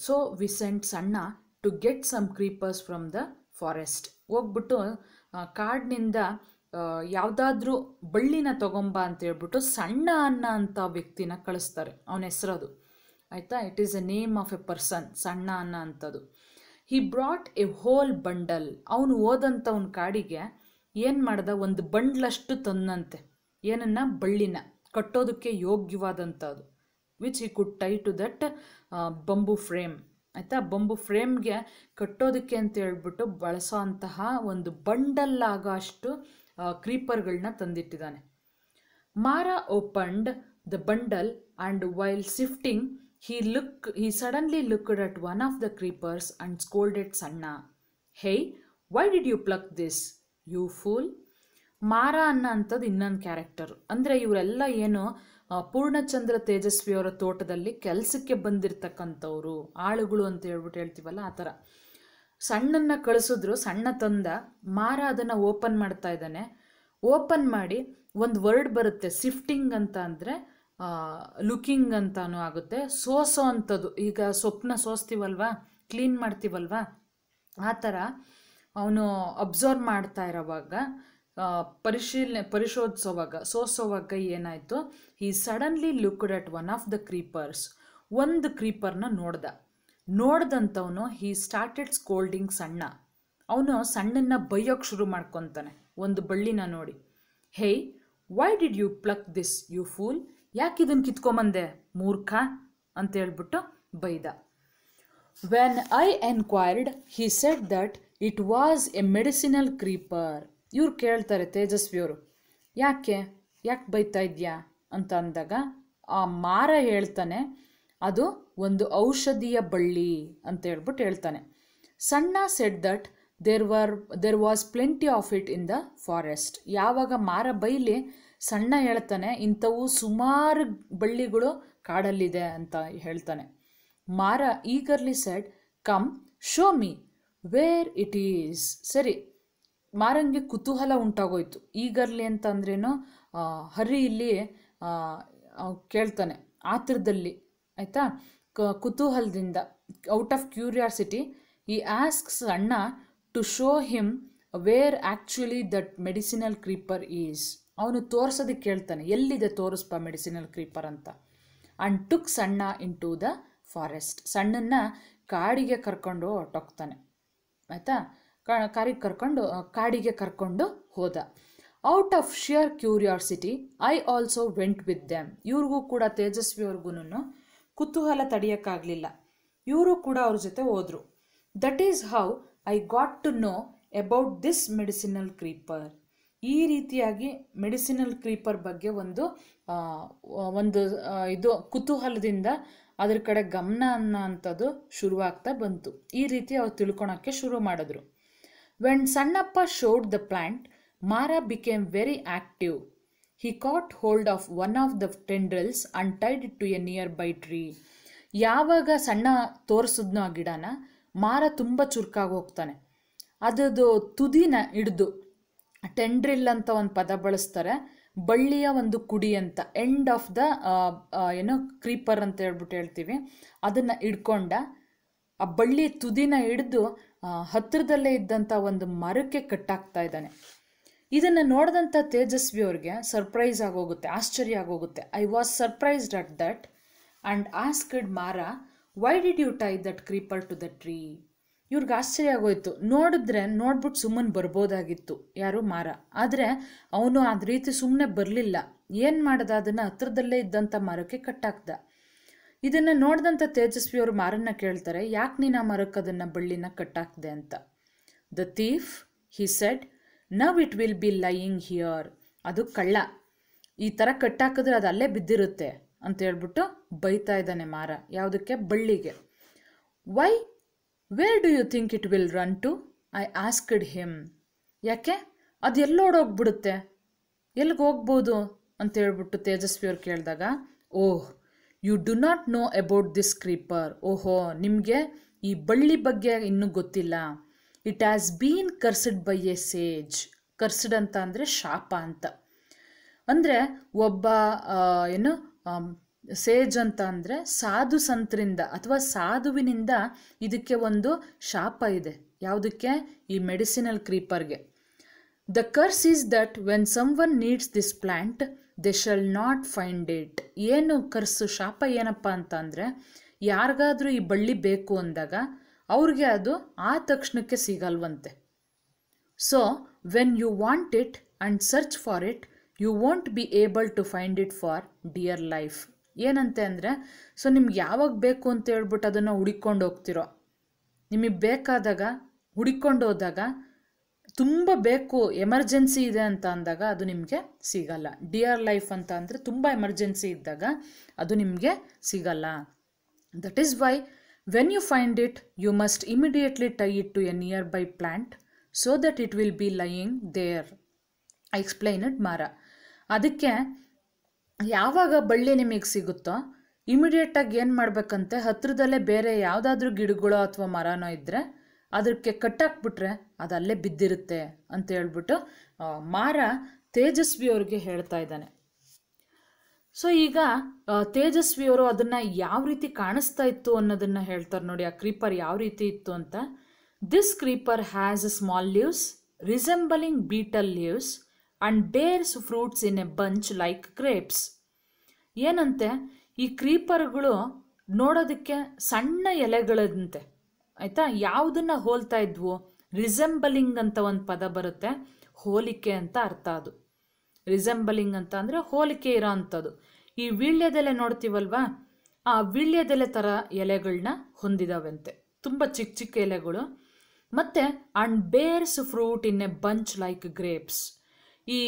so we sent Sanna to get some creepers from the forest ಹೋಗ್ಬಿಟ್ಟು ಕಾಡಿನಿಂದ ಯಾವುದಾದ್ರೂ ಬಳ್ಳಿನ ತಗೊಂಬ ಅಂತ ಹೇಳ್ಬಿಟ್ಟು ಸಣ್ಣ ಅನ್ನ ಅಂತ ವ್ಯಕ್ತಿನ ಕಳಿಸ್ತಾರೆ ಅವನ ಹೆಸರದು ಆಯಿತಾ it is a name of a person Sanna ಅನ್ನ ಅಂಥದ್ದು he brought a whole bundle ಅವನು ಓದಂಥವ್ನ ಕಾಡಿಗೆ ಏನು ಮಾಡ್ದ ಒಂದು ಬಂಡ್ಲಷ್ಟು ತಂದಂತೆ ಏನನ್ನ ಬಳ್ಳಿನ ಕಟ್ಟೋದಕ್ಕೆ ಯೋಗ್ಯವಾದಂಥದ್ದು which he could tie to that bamboo frame ಆಯಿತಾ ಬಂಬು ಫ್ರೇಮ್ಗೆ ಕಟ್ಟೋದಕ್ಕೆ ಅಂತ ಹೇಳ್ಬಿಟ್ಟು ಬಳಸೋ ಅಂತಹ ಒಂದು ಬಂಡಲ್ಲಾಗೋ ಅಷ್ಟು ಕ್ರೀಪರ್ಗಳನ್ನ ತಂದಿಟ್ಟಿದ್ದಾನೆ Mara opened the bundle and while sifting look looked, suddenly looked at one of the creepers creepers and at Sanna hey why did you pluck this you fool Mara ಅನ್ನೋ ಅಂಥದ್ದು ಇನ್ನೊಂದು ಕ್ಯಾರೆಕ್ಟರ್ ಅಂದರೆ ಇವರೆಲ್ಲ ಏನು ಪೂರ್ಣಚಂದ್ರ ತೇಜಸ್ವಿಯವರ ತೋಟದಲ್ಲಿ ಕೆಲಸಕ್ಕೆ ಬಂದಿರತಕ್ಕಂಥವ್ರು ಆಳುಗಳು ಅಂತ ಹೇಳ್ಬಿಟ್ಟು ಹೇಳ್ತೀವಲ್ಲ ಆ ಥರ ಸಣ್ಣನ್ನು ಕಳಿಸಿದ್ರು ಸಣ್ಣ ತಂದ ಮಾರ ಅದನ್ನು ಓಪನ್ ಮಾಡ್ತಾ ಇದ್ದಾನೆ ಓಪನ್ ಮಾಡಿ ಒಂದು ವರ್ಡ್ ಬರುತ್ತೆ ಸಿಫ್ಟಿಂಗ್ ಅಂತ ಅಂದರೆ ಲುಕಿಂಗ್ ಅಂತಾನು ಆಗುತ್ತೆ ಸೋಸೋ ಅಂಥದ್ದು ಈಗ ಸೊಪ್ಪನ್ನ ಸೋಸ್ತೀವಲ್ವಾ ಕ್ಲೀನ್ ಮಾಡ್ತೀವಲ್ವಾ ಆ ಥರ ಅವನು ಅಬ್ಸರ್ವ್ ಮಾಡ್ತಾ ಇರೋವಾಗ ಪರಿಶೀಲನೆ ಪರಿಶೋಧಿಸೋವಾಗ ಸೋಸೋವಾಗ ಏನಾಯಿತು ಈ suddenly looked at one of the creepers ಒಂದು ಕ್ರೀಪರ್ನ ನೋಡ್ದ ನೋಡ್ದಂಥವನು ಈ ಸ್ಟಾರ್ಟೆಡ್ ಸ್ಕೋಲ್ಡಿಂಗ್ ಸಣ್ಣ ಅವನು ಸಣ್ಣನ್ನು ಬೈಯೋಕ್ಕೆ ಶುರು ಮಾಡ್ಕೊತಾನೆ ಒಂದು ಬಳ್ಳಿನ ನೋಡಿ hey why did you pluck this you fool ಯಾಕೆ ಇದನ್ನು ಕಿತ್ಕೊಂಬಂದೆ ಮೂರ್ಖ ಅಂತೇಳ್ಬಿಟ್ಟು ಬೈದ when I enquired he said that it was a medicinal creeper ಇವ್ರು ಕೇಳ್ತಾರೆ ತೇಜಸ್ವಿಯವರು ಯಾಕೆ ಯಾಕೆ ಬೈತಾ ಇದೆಯಾ ಅಂತ ಅಂದಾಗ ಆ ಮಾರ ಹೇಳ್ತಾನೆ ಅದು ಒಂದು ಔಷಧೀಯ ಬಳ್ಳಿ ಅಂತ ಹೇಳ್ಬಿಟ್ಟು ಹೇಳ್ತಾನೆ Sanna said that there were there was plenty of it in the forest ಯಾವಾಗ ಮಾರ ಬೈಲಿ ಸಣ್ಣ ಹೇಳ್ತಾನೆ ಇಂಥವು ಸುಮಾರು ಬಳ್ಳಿಗಳು ಕಾಡಲ್ಲಿದೆ ಅಂತ ಹೇಳ್ತಾನೆ Mara eagerly said come show me where it is ಸರಿ ಮಾರಂಗೆ ಕುತೂಹಲ ಉಂಟಾಗೋಯ್ತು ಈಗರ್ಲಿ ಅಂತ ಅಂದ್ರೇನು ಹರಿ ಇಲ್ಲಿ ಕೇಳ್ತಾನೆ ಆತುರದಲ್ಲಿ ಆಯಿತಾ ಕುತೂಹಲದಿಂದ out of curiosity he asks ಅಣ್ಣ to show him where actually that medicinal creeper is ಅವನು ತೋರಿಸೋದಕ್ಕೆ ಕೇಳ್ತಾನೆ ಎಲ್ಲಿದೆ ತೋರಿಸ್ಪ ಮೆಡಿಸಿನಲ್ ಕ್ರೀಪರ್ ಅಂತ and took Sanna into the ದ ಫಾರೆಸ್ಟ್ ಸಣ್ಣನ್ನು ಕಾಡಿಗೆ ಕರ್ಕೊಂಡು ಹೊಟ್ಟೋಗ್ತಾನೆ ಆಯಿತಾ ಕಾರಿಗೆ ಕರ್ಕೊಂಡು ಕಾಡಿಗೆ ಕರ್ಕೊಂಡು ಹೋದ out of sheer curiosity I also went with them ಇವ್ರಿಗೂ ಕೂಡ ತೇಜಸ್ವಿಯವ್ರಿಗೂ ಕುತೂಹಲ ತಡೆಯೋಕ್ಕಾಗಲಿಲ್ಲ ಇವರು ಕೂಡ ಅವ್ರ ಜೊತೆ ಹೋದರು that is how I got to know about this medicinal creeper ಈ ರೀತಿಯಾಗಿ ಮೆಡಿಸಿನಲ್ ಕ್ರೀಪರ್ ಬಗ್ಗೆ ಒಂದು ಒಂದು ಇದು ಕುತೂಹಲದಿಂದ ಅದ್ರ ಕಡೆ ಗಮನ ಅನ್ನೋಂಥದ್ದು ಶುರುವಾಗ್ತಾ ಬಂತು ಈ ರೀತಿ ಅವ್ರು ತಿಳ್ಕೊಳಕ್ಕೆ ಶುರು ಮಾಡಿದ್ರು when Sannappa showed the plant Mara became very active he caught hold of one of the tendrils and tied to a nearby tree ಯಾವಾಗ ಸಣ್ಣ ತೋರಿಸಿದ್ನೋ ಆ ಗಿಡನ ಮಾರ ತುಂಬ ಚುರುಕಾಗಿ ಹೋಗ್ತಾನೆ ಅದರದು ತುದಿನ ಹಿಡಿದು ಟೆಂಡ್ರಿಲ್ ಅಂತ ಒಂದು ಪದ ಬಳಸ್ತಾರೆ ಬಳ್ಳಿಯ ಒಂದು ಕುಡಿ ಅಂತ ಎಂಡ್ ಆಫ್ ದ ಏನೋ ಕ್ರೀಪರ್ ಅಂತ ಹೇಳ್ಬಿಟ್ಟು ಹೇಳ್ತೀವಿ ಅದನ್ನು ಹಿಡ್ಕೊಂಡ ಆ ಬಳ್ಳಿ ತುದಿನ ಹಿಡಿದು ಹತ್ತಿರದಲ್ಲೇ ಇದ್ದಂಥ ಒಂದು ಮರಕ್ಕೆ ಕಟ್ಟಾಗ್ತಾ ಇದ್ದಾನೆ ಇದನ್ನು ನೋಡಿದಂಥ ತೇಜಸ್ವಿ ಅವ್ರಿಗೆ ಸರ್ಪ್ರೈಸ್ ಆಗೋಗುತ್ತೆ ಆಶ್ಚರ್ಯ ಆಗೋಗುತ್ತೆ I was surprised at that and asked Mara why did you tie that creeper to the tree ಇವ್ರಿಗೆ ಆಶ್ಚರ್ಯ ಆಗೋಯ್ತು ನೋಡಿದ್ರೆ ನೋಡ್ಬಿಟ್ಟು ಸುಮ್ಮನೆ ಬರ್ಬೋದಾಗಿತ್ತು ಯಾರು ಮಾರ ಆದರೆ ಅವನು ಆ ರೀತಿ ಸುಮ್ಮನೆ ಬರಲಿಲ್ಲ ಏನು ಮಾಡ್ದ ಅದನ್ನು ಹತ್ರದಲ್ಲೇ ಇದ್ದಂಥ ಮರಕ್ಕೆ ಕಟ್ಟಾಕ್ದ ಇದನ್ನು ನೋಡಿದಂಥ ತೇಜಸ್ವಿಯವರು ಮಾರನ್ನ ಕೇಳ್ತಾರೆ ಯಾಕೆ ನೀನು ಆ ಮರಕ್ಕೆ ಅದನ್ನು ಬಳ್ಳಿನ ಕಟ್ಟಾಕ್ದೆ ಅಂತ the thief he said now it will be lying here ಅದು ಕಳ್ಳ ಈ ಥರ ಕಟ್ಟಾಕಿದ್ರೆ ಅದು ಅಲ್ಲೇ ಬಿದ್ದಿರುತ್ತೆ ಅಂತ ಹೇಳ್ಬಿಟ್ಟು ಬೈತಾ ಇದ್ದಾನೆ ಮಾರ ಯಾವುದಕ್ಕೆ ಬಳ್ಳಿಗೆ why where do you think it will run to I asked him ಯಾಕೆ ಅದು ಎಲ್ಲೋಡೋಗ್ಬಿಡುತ್ತೆ ಎಲ್ಲಿಗೆ ಹೋಗ್ಬೋದು ಅಂತ ಅಂತೇಳ್ಬಿಟ್ಟು ತೇಜಸ್ವಿಯವ್ರು ಕೇಳಿದಾಗ oh you do not know about this creeper ಓಹೋ ನಿಮಗೆ ಈ ಬಳ್ಳಿ ಬಗ್ಗೆ ಇನ್ನೂ ಗೊತ್ತಿಲ್ಲ it has been cursed by a sage cursed ಅಂತ ಅಂದರೆ ಶಾಪ ಅಂತ ಅಂದರೆ ಒಬ್ಬ ಏನು ಸೇಜ್ ಅಂತ ಅಂದರೆ ಸಾಧು ಸಂತರಿಂದ ಅಥವಾ ಸಾಧುವಿನಿಂದ ಇದಕ್ಕೆ ಒಂದು ಶಾಪ ಇದೆ ಯಾವುದಕ್ಕೆ ಈ ಮೆಡಿಸಿನಲ್ ಕ್ರೀಪರ್ಗೆ the curse is that when someone needs this plant they shall not find it ಏನು ಕರ್ಸು ಶಾಪ ಏನಪ್ಪ ಅಂತ ಅಂದರೆ ಯಾರಿಗಾದರೂ ಈ ಬಳ್ಳಿ ಬೇಕು ಅಂದಾಗ ಅವ್ರಿಗೆ ಅದು ಆ ತಕ್ಷಣಕ್ಕೆ ಸಿಗಲ್ವಂತೆ so when you want it and search for it you want be able to find it for dear life ಏನಂತೆ ಅಂದರೆ ಸೊ ನಿಮ್ಗೆ ಯಾವಾಗ ಬೇಕು ಅಂತ ಹೇಳ್ಬಿಟ್ಟು ಅದನ್ನು ಹುಡಿಕೊಂಡು ಹೋಗ್ತಿರೋ ನಿಮಗೆ ಬೇಕಾದಾಗ ಹುಡಿಕೊಂಡು ಹೋದಾಗ ತುಂಬ ಬೇಕು ಎಮರ್ಜೆನ್ಸಿ ಇದೆ ಅಂತ ಅಂದಾಗ ಅದು ನಿಮಗೆ ಸಿಗಲ್ಲ ಡಿಯರ್ ಲೈಫ್ ಅಂತ ಅಂದರೆ ತುಂಬ ಎಮರ್ಜೆನ್ಸಿ ಇದ್ದಾಗ ಅದು ನಿಮಗೆ ಸಿಗಲ್ಲ that is why when you find it you must immediately tie it to a nearby plant so that it will be lying there I explain it Mara ಅದಕ್ಕೆ ಯಾವಾಗ ಬಳ್ಳಿ ನಿಮಗೆ ಸಿಗುತ್ತೋ ಇಮಿಡಿಯೇಟಾಗಿ ಏನು ಮಾಡಬೇಕಂತೆ ಹತ್ತಿರದಲ್ಲೇ ಬೇರೆ ಯಾವುದಾದ್ರೂ ಗಿಡಗಳೋ ಅಥವಾ ಮರನೋ ಇದ್ದರೆ ಅದಕ್ಕೆ ಕಟ್ಟಾಕ್ಬಿಟ್ರೆ ಅದು ಅಲ್ಲೇ ಬಿದ್ದಿರುತ್ತೆ ಅಂತ ಹೇಳ್ಬಿಟ್ಟು ಮಾರ ತೇಜಸ್ವಿ ಹೇಳ್ತಾ ಇದ್ದಾನೆ ಸೊ ಈಗ ತೇಜಸ್ವಿಯವರು ಅದನ್ನು ಯಾವ ರೀತಿ ಕಾಣಿಸ್ತಾ ಇತ್ತು ಅನ್ನೋದನ್ನು ಹೇಳ್ತಾರೆ ನೋಡಿ ಆ ಕ್ರೀಪರ್ ಯಾವ ರೀತಿ ಇತ್ತು ಅಂತ this creeper has a small leaves resembling beetle leaves and bears fruits in a bunch like grapes ಏನಂತೆ ಈ ಕ್ರೀಪರ್ಗಳು ನೋಡೋದಕ್ಕೆ ಸಣ್ಣ ಎಲೆಗಳಂತೆ ಆಯಿತಾ ಯಾವುದನ್ನು ಹೋಲ್ತಾ ಇದ್ವು ರಿಸೆಂಬಲಿಂಗ್ ಅಂತ ಒಂದು ಪದ ಬರುತ್ತೆ ಹೋಲಿಕೆ ಅಂತ ಅರ್ಥ ಅದು ರಿಸೆಂಬಲಿಂಗ್ ಅಂತ ಅಂದರೆ ಹೋಲಿಕೆ ಇರೋ ಅಂಥದ್ದು ಈ ವೀಳ್ಯದೆಲೆ ನೋಡ್ತೀವಲ್ವಾ ಆ ವೀಳ್ಯದೆಲೆ ಥರ ಎಲೆಗಳನ್ನ ಹೊಂದಿದಾವಂತೆ ತುಂಬ ಚಿಕ್ಕ ಚಿಕ್ಕ ಎಲೆಗಳು ಮತ್ತು and bears fruit in a bunch like grapes ಈ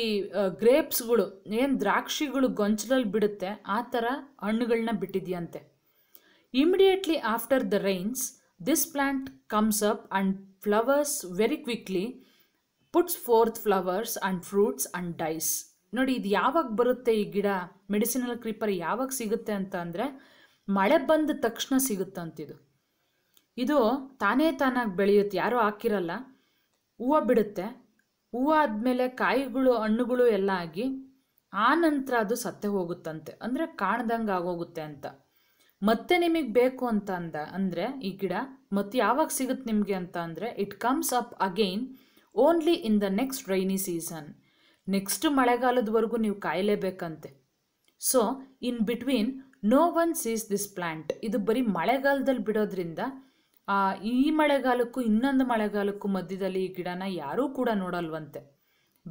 ಗ್ರೇಪ್ಸ್ಗಳು ಏನು ದ್ರಾಕ್ಷಿಗಳು ಗೊಂಚಲಲ್ಲಿ ಬಿಡುತ್ತೆ ಆ ಥರ ಹಣ್ಣುಗಳನ್ನ ಬಿಟ್ಟಿದೆಯಂತೆ immediately after the rains this plant comes up and flowers very quickly puts forth flowers and fruits and dies ನೋಡಿ ಇದು ಯಾವಾಗ ಬರುತ್ತೆ ಈ ಗಿಡ ಮೆಡಿಸಿನಲ್ ಕ್ರೀಪರ್ ಯಾವಾಗ ಸಿಗುತ್ತೆ ಅಂತ ಅಂದರೆ ಮಳೆ ಬಂದ ತಕ್ಷಣ ಸಿಗುತ್ತಂತಿದು ಇದು ತಾನೇ ತಾನಾಗಿ ಬೆಳೆಯುತ್ತೆ ಯಾರೂ ಹಾಕಿರಲ್ಲ ಹೂವು ಬಿಡುತ್ತೆ ಆದಮೇಲೆ ಕಾಯಿಗಳು ಹಣ್ಣುಗಳು ಎಲ್ಲ ಆಗಿ ಆ ನಂತರ ಅದು ಸತ್ತೆ ಹೋಗುತ್ತಂತೆ ಅಂದರೆ ಕಾಣ್ದಂಗೆ ಆಗೋಗುತ್ತೆ ಅಂತ ಮತ್ತೆ ನಿಮಗೆ ಬೇಕು ಅಂತ ಅಂದ ಅಂದರೆ ಈ ಗಿಡ ಮತ್ತೆ ಯಾವಾಗ ಸಿಗುತ್ತೆ ನಿಮಗೆ ಅಂತ ಅಂದರೆ it comes up again only in the next rainy season next ಮಳೆಗಾಲದವರೆಗೂ ನೀವು ಕಾಯಲೇಬೇಕಂತೆ so in between no one sees this plant ಇದು ಬರೀ ಮಳೆಗಾಲದಲ್ಲಿ ಬಿಡೋದ್ರಿಂದ ಈ ಮಳೆಗಾಲಕ್ಕೂ ಇನ್ನೊಂದು ಮಳೆಗಾಲಕ್ಕೂ ಮಧ್ಯದಲ್ಲಿ ಈ ಗಿಡನ ಯಾರೂ ಕೂಡ ನೋಡಲ್ವಂತೆ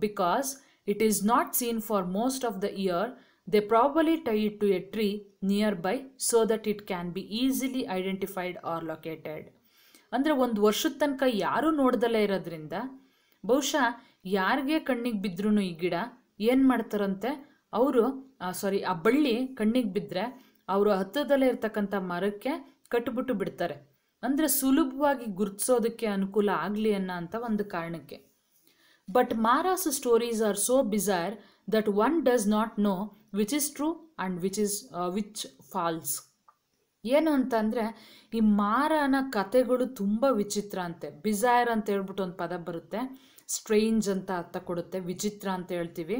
because it is not seen for most of the year they probably tie it to a tree nearby so that it can be easily identified or located ಅಂದರೆ ಒಂದು ವರ್ಷದ ತನಕ ಯಾರೂ ನೋಡ್ದಲೇ ಇರೋದ್ರಿಂದ ಬಹುಶಃ ಯಾರಿಗೆ ಕಣ್ಣಿಗೆ ಬಿದ್ದರೂ ಈ ಗಿಡ ಏನು ಮಾಡ್ತಾರಂತೆ ಅವರು ಸಾರಿ ಆ ಬಳ್ಳಿ ಕಣ್ಣಿಗೆ ಬಿದ್ದರೆ ಅವರು ಹತ್ತದಲ್ಲೇ ಇರ್ತಕ್ಕಂಥ ಮರಕ್ಕೆ ಕಟ್ಟುಬಿಟ್ಟು ಬಿಡ್ತಾರೆ ಅಂದರೆ ಸುಲಭವಾಗಿ ಗುರುತಿಸೋದಕ್ಕೆ ಅನುಕೂಲ ಆಗಲಿ ಅನ್ನೋ ಅಂತ ಒಂದು ಕಾರಣಕ್ಕೆ but Mara's stories are so bizarre that one does not know which is true and which is which false ಏನು ಅಂತಂದರೆ ಈ ಮಾರನ ಕಥೆಗಳು ತುಂಬ ವಿಚಿತ್ರ ಅಂತೆ ಬಿಸೈರ್ ಅಂತ ಹೇಳ್ಬಿಟ್ಟು ಒಂದು ಪದ ಬರುತ್ತೆ ಸ್ಟ್ರೇಂಜ್ ಅಂತ ಅರ್ಥ ಕೊಡುತ್ತೆ ವಿಚಿತ್ರ ಅಂತ ಹೇಳ್ತೀವಿ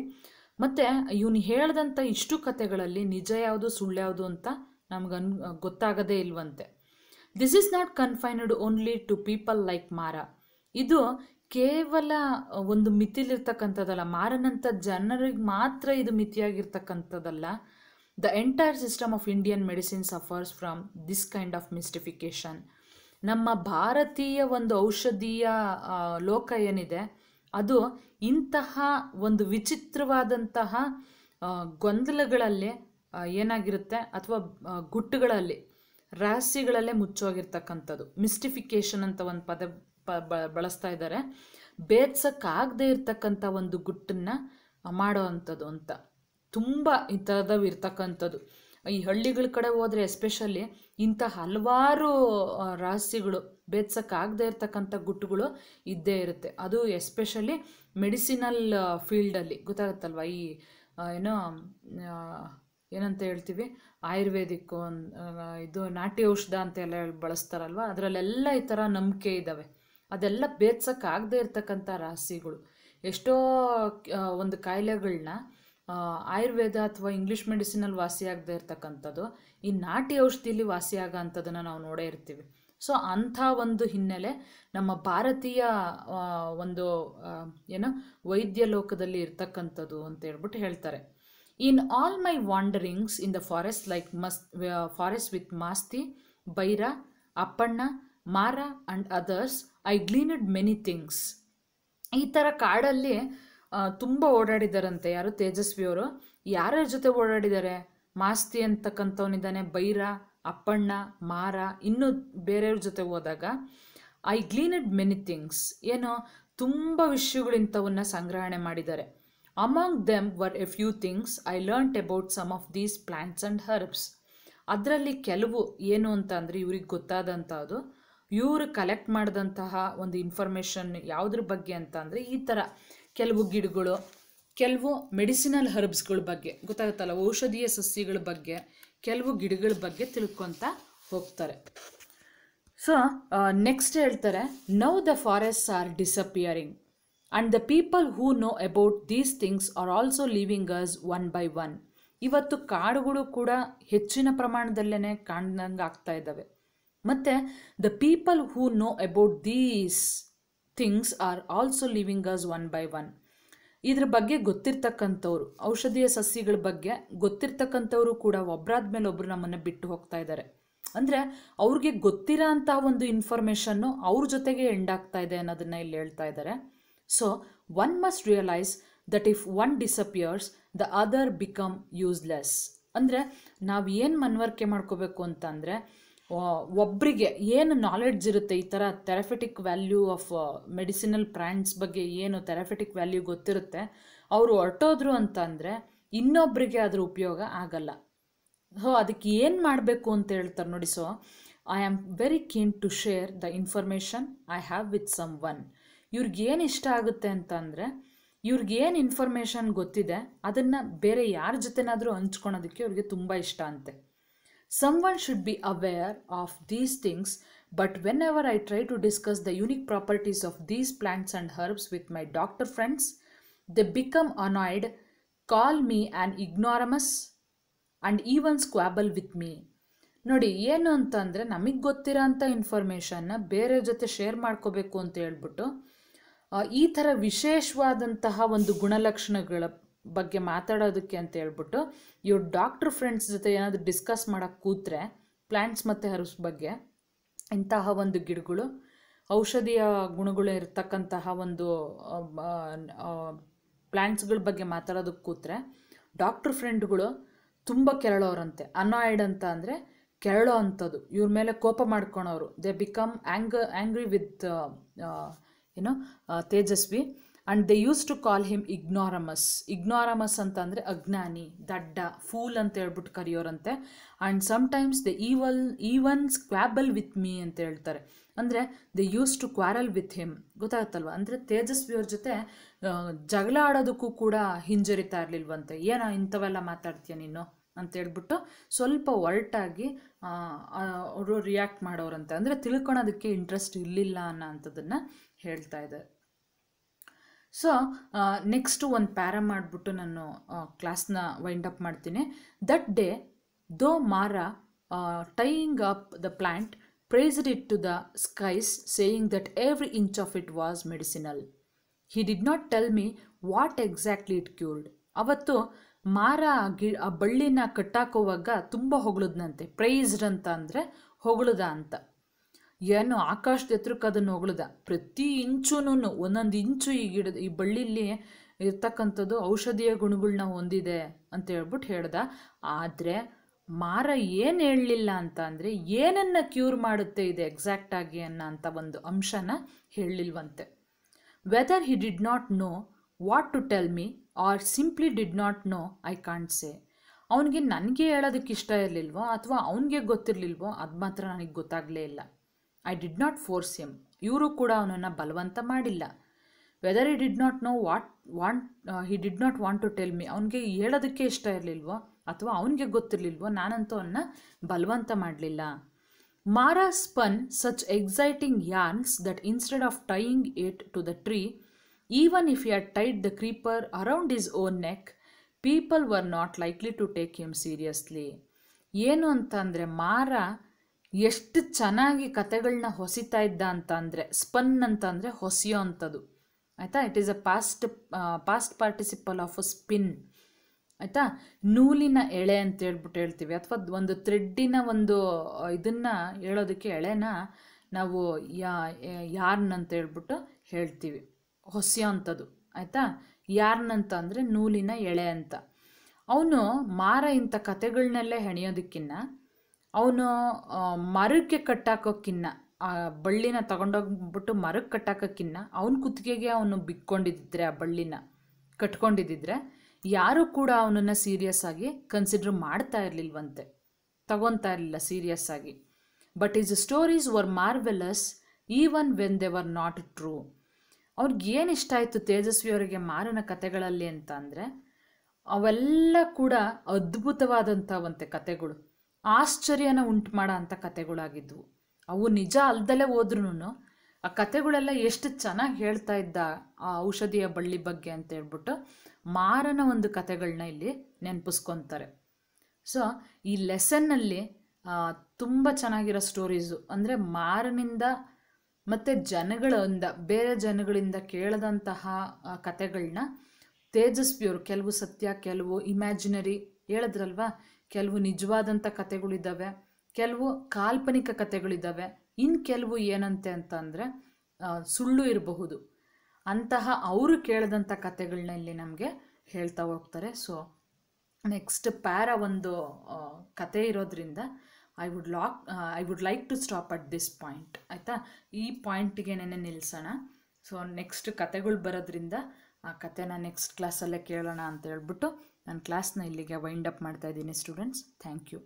ಮತ್ತು ಇವನು ಹೇಳ್ದಂಥ ಇಷ್ಟು ಕತೆಗಳಲ್ಲಿ ನಿಜ ಯಾವುದು ಸುಳ್ಳು ಯಾವುದು ಅಂತ ನಮ್ಗೆ ಅನ್ ಗೊತ್ತಾಗದೇ ಇಲ್ವಂತೆ this is not confined only to people like Mara ಇದು ಕೇವಲ ಒಂದು ಮಿತಿಲಿರ್ತಕ್ಕಂಥದ್ದಲ್ಲ ಮಾರನಂಥ ಜನರಿಗೆ ಮಾತ್ರ ಇದು ಮಿತಿಯಾಗಿರ್ತಕ್ಕಂಥದ್ದಲ್ಲ the entire system of Indian medicine suffers from this kind of mystification ನಮ್ಮ ಭಾರತೀಯ ಒಂದು ಔಷಧೀಯ ಲೋಕ ಏನಿದೆ ಅದು ಇಂತಹ ಒಂದು ವಿಚಿತ್ರವಾದಂತಹ ಗೊಂದಲಗಳಲ್ಲಿ ಏನಾಗಿರುತ್ತೆ ಅಥವಾ ಗುಟ್ಟುಗಳಲ್ಲಿ ರಹಸ್ಯಗಳಲ್ಲೇ ಮುಚ್ಚೋಗಿರ್ತಕ್ಕಂಥದ್ದು ಮಿಸ್ಟಿಫಿಕೇಶನ್ ಅಂತ ಒಂದು ಪದ ಬಳಸ್ತಾ ಇದ್ದಾರೆ ಬೇತ್ಸಕ್ಕಾಗದೇ ಇರ್ತಕ್ಕಂಥ ಒಂದು ಗುಟ್ಟನ್ನು ಮಾಡೋ ಅಂಥದ್ದು ಅಂತ ತುಂಬ ಈ ಥರದವು ಇರ್ತಕ್ಕಂಥದ್ದು ಈ ಹಳ್ಳಿಗಳ ಕಡೆ ಹೋದರೆ ಎಸ್ಪೆಷಲಿ ಇಂಥ ಹಲವಾರು ರಹಸ್ಯಗಳು ಬೇತ್ಸಕ್ಕಾಗದೇ ಇರ್ತಕ್ಕಂಥ ಗುಟ್ಟುಗಳು ಇದ್ದೇ ಇರುತ್ತೆ ಅದು ಎಸ್ಪೆಷಲಿ ಮೆಡಿಸಿನಲ್ ಫೀಲ್ಡಲ್ಲಿ ಗೊತ್ತಾಗುತ್ತಲ್ವ ಈ ಏನೋ ಏನಂತ ಹೇಳ್ತೀವಿ ಆಯುರ್ವೇದಿಕ್ಕು ಇದು ನಾಟಿ ಔಷಧ ಅಂತೆಲ್ಲ ಬಳಸ್ತಾರಲ್ವ ಅದರಲ್ಲೆಲ್ಲ ಈ ಥರ ನಂಬಿಕೆ ಇದ್ದಾವೆ ಅದೆಲ್ಲ ಬೇತ್ಸೋಕ್ಕಾಗದೇ ಇರ್ತಕ್ಕಂಥ ರಾಸಿಗಳು ಎಷ್ಟೋ ಒಂದು ಕಾಯಿಲೆಗಳನ್ನ ಆಯುರ್ವೇದ ಅಥವಾ ಇಂಗ್ಲೀಷ್ ಮೆಡಿಸಿನಲ್ಲಿ ವಾಸಿಯಾಗದೇ ಇರ್ತಕ್ಕಂಥದ್ದು ಈ ನಾಟಿ ಔಷಧಿಲಿ ವಾಸಿಯಾಗೋ ಅಂಥದ್ದನ್ನು ನಾವು ನೋಡೇ ಇರ್ತೀವಿ ಸೊ ಅಂಥ ಒಂದು ಹಿನ್ನೆಲೆ ನಮ್ಮ ಭಾರತೀಯ ಒಂದು ಏನು ವೈದ್ಯ ಲೋಕದಲ್ಲಿ ಇರ್ತಕ್ಕಂಥದ್ದು ಅಂತ ಹೇಳ್ಬಿಟ್ಟು ಹೇಳ್ತಾರೆ in all my wanderings in the forest like ಮಸ್ forest with Masti Baira Appanna Mara and others I gleaned many things ಈ ಥರ ಕಾಡಲ್ಲಿ ತುಂಬ ಓಡಾಡಿದ್ದಾರಂತೆ ಯಾರು ತೇಜಸ್ವಿಯವರು ಯಾರ್ಯಾರ ಜೊತೆ ಓಡಾಡಿದ್ದಾರೆ ಮಾಸ್ತಿ ಅಂತಕ್ಕಂಥವನಿದ್ದಾನೆ ಬೈರ ಅಪ್ಪಣ್ಣ ಮಾರ ಇನ್ನೂ ಬೇರೆಯವ್ರ ಜೊತೆ ಹೋದಾಗ ಐ ಗ್ಲೀನಡ್ ಮೆನಿ ಥಿಂಗ್ಸ್ ಏನೋ ತುಂಬ ವಿಷಯಗಳಿಂಥವನ್ನ ಸಂಗ್ರಹಣೆ ಮಾಡಿದ್ದಾರೆ among them were a few things I learnt about some of these plants and herbs ಅದರಲ್ಲಿ ಕೆಲವು ಏನು ಅಂತ ಅಂದರೆ ಇವ್ರಿಗೆ ಗೊತ್ತಾದಂಥದ್ದು ಇವರು ಕಲೆಕ್ಟ್ ಮಾಡಿದಂತಹ ಒಂದು ಇನ್ಫಾರ್ಮೇಷನ್ ಯಾವುದ್ರ ಬಗ್ಗೆ ಅಂತ ಅಂದರೆ ಈ ಥರ ಕೆಲವು ಗಿಡಗಳು ಕೆಲವು ಮೆಡಿಸಿನಲ್ ಹರ್ಬ್ಸ್ಗಳ ಬಗ್ಗೆ ಗೊತ್ತಾಗುತ್ತಲ್ಲ ಔಷಧೀಯ ಸಸ್ಯಗಳ ಬಗ್ಗೆ ಕೆಲವು ಗಿಡಗಳ ಬಗ್ಗೆ ತಿಳ್ಕೊತ ಹೋಗ್ತಾರೆ ಸೊ ನೆಕ್ಸ್ಟ್ ಹೇಳ್ತಾರೆ now the forest are disappearing and the people who know about these things are also living us one by one ಇವತ್ತು ಕಾಡುಗಳು ಕೂಡ ಹೆಚ್ಚಿನ ಪ್ರಮಾಣದಲ್ಲೇ ಕಾಣ್ದಂಗೆ ಆಗ್ತಾ ಇದ್ದಾವೆ ಮತ್ತು the people who know about these things are also living us one by one ಇದ್ರ ಬಗ್ಗೆ ಗೊತ್ತಿರ್ತಕ್ಕಂಥವ್ರು ಔಷಧೀಯ ಸಸ್ಯಗಳ ಬಗ್ಗೆ ಗೊತ್ತಿರ್ತಕ್ಕಂಥವ್ರು ಕೂಡ ಒಬ್ಬರಾದ ಮೇಲೆ ಒಬ್ಬರು ನಮ್ಮನ್ನು ಬಿಟ್ಟು ಹೋಗ್ತಾ ಇದ್ದಾರೆ ಅಂದರೆ ಅವ್ರಿಗೆ ಗೊತ್ತಿರೋ ಅಂಥ ಒಂದು ಇನ್ಫಾರ್ಮೇಷನ್ನು ಅವ್ರ ಜೊತೆಗೆ ಎಂಡಾಗ್ತಾ ಇದೆ ಅನ್ನೋದನ್ನು ಇಲ್ಲಿ ಹೇಳ್ತಾ ಇದ್ದಾರೆ so one must realise that if one disappears the other become useless ಅಂದರೆ ನಾವು ಏನು ಮನವರಿಕೆ ಮಾಡ್ಕೋಬೇಕು ಅಂತಂದರೆ ಒಬ್ಬರಿಗೆ ಏನು ನಾಲೆಡ್ಜ್ ಇರುತ್ತೆ ಈ ಥರ therapeutic value of medicinal plants ಬಗ್ಗೆ ಏನು ಥೆರಫೆಟಿಕ್ ವ್ಯಾಲ್ಯೂ ಗೊತ್ತಿರುತ್ತೆ ಅವರು ಹೊರಟೋದ್ರು ಅಂತಂದರೆ ಇನ್ನೊಬ್ಬರಿಗೆ ಅದರ ಉಪಯೋಗ ಆಗಲ್ಲ ಸೊ ಅದಕ್ಕೆ ಏನು ಮಾಡಬೇಕು ಅಂತ ಹೇಳ್ತಾರೆ ನೋಡಿ so I am very keen to share the information I have with someone ಇವ್ರಿಗೇನು ಇಷ್ಟ ಆಗುತ್ತೆ ಅಂತಂದರೆ ಇವ್ರಿಗೇನು ಇನ್ಫಾರ್ಮೇಷನ್ ಗೊತ್ತಿದೆ ಅದನ್ನು ಬೇರೆ ಯಾರ ಜೊತೆನಾದರೂ ಹಂಚ್ಕೊಳೋದಕ್ಕೆ ಇವ್ರಿಗೆ ತುಂಬ ಇಷ್ಟ ಅಂತೆ someone should be aware of these things but whenever I try to discuss the unique properties of these plants and herbs with my doctor friends they become annoyed call me an ignoramus and even squabble with me ನೋಡಿ ಏನು ಅಂತಂದರೆ ನಮಗೆ ಗೊತ್ತಿರೋ ಅಂಥ ಇನ್ಫಾರ್ಮೇಷನ್ನ ಬೇರೆ ಜೊತೆ share ಮಾಡ್ಕೋಬೇಕು ಅಂತ ಹೇಳ್ಬಿಟ್ಟು ಈ ಥರ ವಿಶೇಷವಾದಂತಹ ಒಂದು ಗುಣಲಕ್ಷಣಗಳ ಬಗ್ಗೆ ಮಾತಾಡೋದಕ್ಕೆ ಅಂತ ಹೇಳ್ಬಿಟ್ಟು ಇವ್ರ ಡಾಕ್ಟ್ರ್ ಫ್ರೆಂಡ್ಸ್ ಜೊತೆ ಏನಾದರೂ ಡಿಸ್ಕಸ್ ಮಾಡೋಕ್ಕೆ ಕೂತ್ರೆ ಪ್ಲ್ಯಾಂಟ್ಸ್ ಮತ್ತು ಹರ್ಬ್ಸ್ ಬಗ್ಗೆ ಇಂತಹ ಒಂದು ಗಿಡಗಳು ಔಷಧಿಯ ಗುಣಗಳು ಇರತಕ್ಕಂತಹ ಒಂದು ಪ್ಲ್ಯಾಂಟ್ಸ್ಗಳ ಬಗ್ಗೆ ಮಾತಾಡೋದಕ್ಕೆ ಕೂತ್ರೆ ಡಾಕ್ಟ್ರ್ ಫ್ರೆಂಡ್ಗಳು ತುಂಬ ಕೆರಳೋರಂತೆ ಅನಾಯ್ಡ್ ಅಂತ ಅಂದರೆ ಕೆರಳೋ ಅಂಥದ್ದು ಇವ್ರ ಮೇಲೆ ಕೋಪ ಮಾಡ್ಕೊಳೋರು they become ang angry with ಏನು Tejaswi and they use to call him ignoramus ಅಂತ ಅಂದರೆ ಅಜ್ಞಾನಿ ದಡ್ಡ ಫೂಲ್ ಅಂತ ಹೇಳ್ಬಿಟ್ಟು ಕರೆಯೋರಂತೆ and sometimes the evil even squabble with me ಅಂತ ಹೇಳ್ತಾರೆ ಅಂದರೆ the use to quarrel with him ಗೊತ್ತಾಗುತ್ತಲ್ವ ಅಂದರೆ ತೇಜಸ್ವಿಯವ್ರ ಜೊತೆ ಜಗಳ ಆಡೋದಕ್ಕೂ ಕೂಡ ಹಿಂಜರಿತಾ ಇರಲಿಲ್ವಂತೆ ಏನೋ ಇಂಥವೆಲ್ಲ ಮಾತಾಡ್ತೀಯ ನೀನು ಅಂತ ಹೇಳ್ಬಿಟ್ಟು ಸ್ವಲ್ಪ ಒರ್ಟಾಗಿ ಅವರು ರಿಯಾಕ್ಟ್ ಮಾಡೋರಂತೆ ಅಂದರೆ ತಿಳ್ಕೊಳೋದಕ್ಕೆ ಇಂಟ್ರೆಸ್ಟ್ ಇರಲಿಲ್ಲ ಅನ್ನೋ ಅಂಥದ್ದನ್ನು ಹೇಳ್ತಾ ಇದೆ ಸೊ ನೆಕ್ಸ್ಟು ಒಂದು ಪ್ಯಾರ ಮಾಡಿಬಿಟ್ಟು ನಾನು ಕ್ಲಾಸ್ನ ವೈಂಡ್ ಅಪ್ ಮಾಡ್ತೀನಿ that day though Mara tying up the plant praised it to the skies saying that every inch of it was medicinal he did not tell me what exactly it cured ಅವತ್ತು ಮಾರ ಗಿ ಆ ಬಳ್ಳಿನ ಕಟ್ಟಾಕೋವಾಗ ತುಂಬ ಹೊಗಳದ್ನಂತೆ priced ಅಂತ ಅಂದರೆ ಹೊಗಳದ ಅಂತ ಏನು ಆಕಾಶದ ಎತ್ತರಕ್ಕೆ ಅದನ್ನು ಹೊಗಳದ ಪ್ರತಿ ಇಂಚುನು ಒಂದೊಂದು ಇಂಚು ಈ ಗಿಡದ ಈ ಬಳ್ಳಿಲಿ ಇರ್ತಕ್ಕಂಥದ್ದು ಔಷಧೀಯ ಗುಣಗಳನ್ನ ಹೊಂದಿದೆ ಅಂತ ಹೇಳ್ಬಿಟ್ಟು ಹೇಳ್ದ ಆದರೆ ಮಾರ ಏನು ಹೇಳಲಿಲ್ಲ ಅಂತ ಅಂದರೆ ಏನನ್ನು ಕ್ಯೂರ್ ಮಾಡುತ್ತೆ ಇದು ಎಕ್ಸಾಕ್ಟಾಗಿ ಅನ್ನೋ ಅಂತ ಒಂದು ಅಂಶನ ಹೇಳಲಿಲ್ವಂತೆ whether he did not know what to tell me or simply did not know I can't say ಅವನಿಗೆ ನನಗೆ ಹೇಳೋದಕ್ಕೆ ಇಷ್ಟ ಇರಲಿಲ್ವೋ ಅಥವಾ ಅವನಿಗೆ ಗೊತ್ತಿರಲಿಲ್ವೋ ಅದು ಮಾತ್ರ ನನಗೆ ಗೊತ್ತಾಗಲೇ ಇಲ್ಲ I did not force him ಇವರು ಕೂಡ ಅವನನ್ನು ಬಲವಂತ ಮಾಡಿಲ್ಲ whether he did not know what want he did not want to tell me ಅವನಿಗೆ ಹೇಳೋದಕ್ಕೆ ಇಷ್ಟ ಇರಲಿಲ್ವೋ ಅಥವಾ ಅವನಿಗೆ ಗೊತ್ತಿರಲಿಲ್ವೋ ನಾನಂತೂ ಅವನ್ನ ಬಲವಂತ ಮಾಡಲಿಲ್ಲ Mara spun such exciting yarns that instead of tying it to the tree even if you are tied the creeper around his own neck people were not likely to take him seriously ಏನು ಅಂತ ಅಂದರೆ ಮಾರ ಎಷ್ಟು ಚೆನ್ನಾಗಿ ಕತೆಗಳನ್ನ ಹೊಸಿತಾ ಇದ್ದ ಅಂತ ಅಂದರೆ ಸ್ಪನ್ ಅಂತ ಅಂದರೆ ಹೊಸಿಯೋ ಅಂಥದ್ದು ಆಯಿತಾ it is a past past participle of a spin ಆಯಿತಾ ನೂಲಿನ ಎಳೆ ಅಂತ ಹೇಳ್ಬಿಟ್ಟು ಹೇಳ್ತೀವಿ ಅಥವಾ ಒಂದು ಥ್ರೆಡ್ಡಿನ ಒಂದು ಇದನ್ನು ಹೇಳೋದಕ್ಕೆ ಎಳೆನ ನಾವು ಯಾ ಅಂತ ಹೇಳ್ಬಿಟ್ಟು ಹೇಳ್ತೀವಿ ಹೊಸ್ಯೋ ಅಂಥದ್ದು ಆಯಿತಾ ಅಂತ ಅಂದರೆ ನೂಲಿನ ಎಳೆ ಅಂತ ಅವನು ಮಾರ ಇಂಥ ಕತೆಗಳನ್ನೆಲ್ಲ ಹೆಣೆಯೋದಕ್ಕಿಂತ ಅವನು ಮರಕ್ಕೆ ಕಟ್ಟಾಕೋಕ್ಕಿನ್ನ ಆ ಬಳ್ಳಿನ ತಗೊಂಡೋಗ್ಬಿಟ್ಟು ಮರಕ್ಕೆ ಕಟ್ಟಾಕೋಕ್ಕಿನ್ನ ಅವನ ಕುತ್ತಿಗೆಗೆ ಅವನು ಬಿಕ್ಕೊಂಡಿದ್ದಿದ್ರೆ ಆ ಬಳ್ಳಿನ ಕಟ್ಕೊಂಡಿದ್ದಿದ್ರೆ ಯಾರೂ ಕೂಡ ಅವನನ್ನು ಸೀರಿಯಸ್ ಆಗಿ ಕನ್ಸಿಡರ್ ಮಾಡ್ತಾ ಇರಲಿಲ್ವಂತೆ ತಗೊತಾ ಇರಲಿಲ್ಲ ಸೀರಿಯಸ್ ಆಗಿ but his stories were marvellous even when they were not true ಅವ್ರಿಗೆ ಏನು ಇಷ್ಟ ಆಯಿತು ತೇಜಸ್ವಿ ಅವರಿಗೆ ಮಾರನ ಕತೆಗಳಲ್ಲಿ ಅಂತ ಅಂದರೆ ಅವೆಲ್ಲ ಕೂಡ ಅದ್ಭುತವಾದಂಥ ಕತೆಗಳು ಕಥೆಗಳು ಆಶ್ಚರ್ಯನ ಉಂಟು ಮಾಡೋ ಅಂಥ ಕತೆಗಳಾಗಿದ್ವು ಅವು ನಿಜ ಅಲ್ದಲೇ ಹೋದ್ರೂ ಆ ಕತೆಗಳೆಲ್ಲ ಎಷ್ಟು ಚೆನ್ನಾಗಿ ಹೇಳ್ತಾ ಇದ್ದ ಆ ಔಷಧಿಯ ಬಳ್ಳಿ ಬಗ್ಗೆ ಅಂತ ಹೇಳ್ಬಿಟ್ಟು ಮಾರನ ಒಂದು ಕತೆಗಳನ್ನ ಇಲ್ಲಿ ನೆನಪಿಸ್ಕೊತಾರೆ ಸೊ ಈ ಲೆಸನ್ನಲ್ಲಿ ತುಂಬ ಚೆನ್ನಾಗಿರೋ ಸ್ಟೋರೀಸು ಅಂದರೆ ಮಾರನಿಂದ ಮತ್ತು ಜನಗಳಿಂದ ಬೇರೆ ಜನಗಳಿಂದ ಕೇಳದಂತಹ ಕತೆಗಳನ್ನ ತೇಜಸ್ವಿಯವರು ಕೆಲವು ಸತ್ಯ ಕೆಲವು ಇಮ್ಯಾಜಿನರಿ ಹೇಳಿದ್ರಲ್ವಾ ಕೆಲವು ನಿಜವಾದಂಥ ಕತೆಗಳಿದ್ದಾವೆ ಕೆಲವು ಕಾಲ್ಪನಿಕ ಕತೆಗಳಿದ್ದಾವೆ ಇನ್ನು ಕೆಲವು ಏನಂತೆ ಅಂತಂದರೆ ಸುಳ್ಳು ಇರಬಹುದು ಅಂತಹ ಅವರು ಕೇಳಿದಂಥ ಕಥೆಗಳನ್ನ ಇಲ್ಲಿ ನಮಗೆ ಹೇಳ್ತಾ ಹೋಗ್ತಾರೆ ಸೊ ನೆಕ್ಸ್ಟ್ ಪ್ಯಾರ ಒಂದು ಕತೆ ಇರೋದ್ರಿಂದ I would lock I would like to stop at this point ಆಯಿತಾ ಈ ಪಾಯಿಂಟ್ಗೆ ನೆನೆ ನಿಲ್ಲಿಸೋಣ ಸೊ ನೆಕ್ಸ್ಟ್ ಕತೆಗಳು ಬರೋದ್ರಿಂದ ಆ ಕತೆನ ನೆಕ್ಸ್ಟ್ ಕ್ಲಾಸಲ್ಲೇ ಕೇಳೋಣ ಅಂತ ಹೇಳ್ಬಿಟ್ಟು ನಾನು ಕ್ಲಾಸ್ನ ಇಲ್ಲಿಗೆ ವೈಂಡ್ ಅಪ್ ಮಾಡ್ತಾ ಇದ್ದೀನಿ ಸ್ಟೂಡೆಂಟ್ಸ್ ಥ್ಯಾಂಕ್ ಯು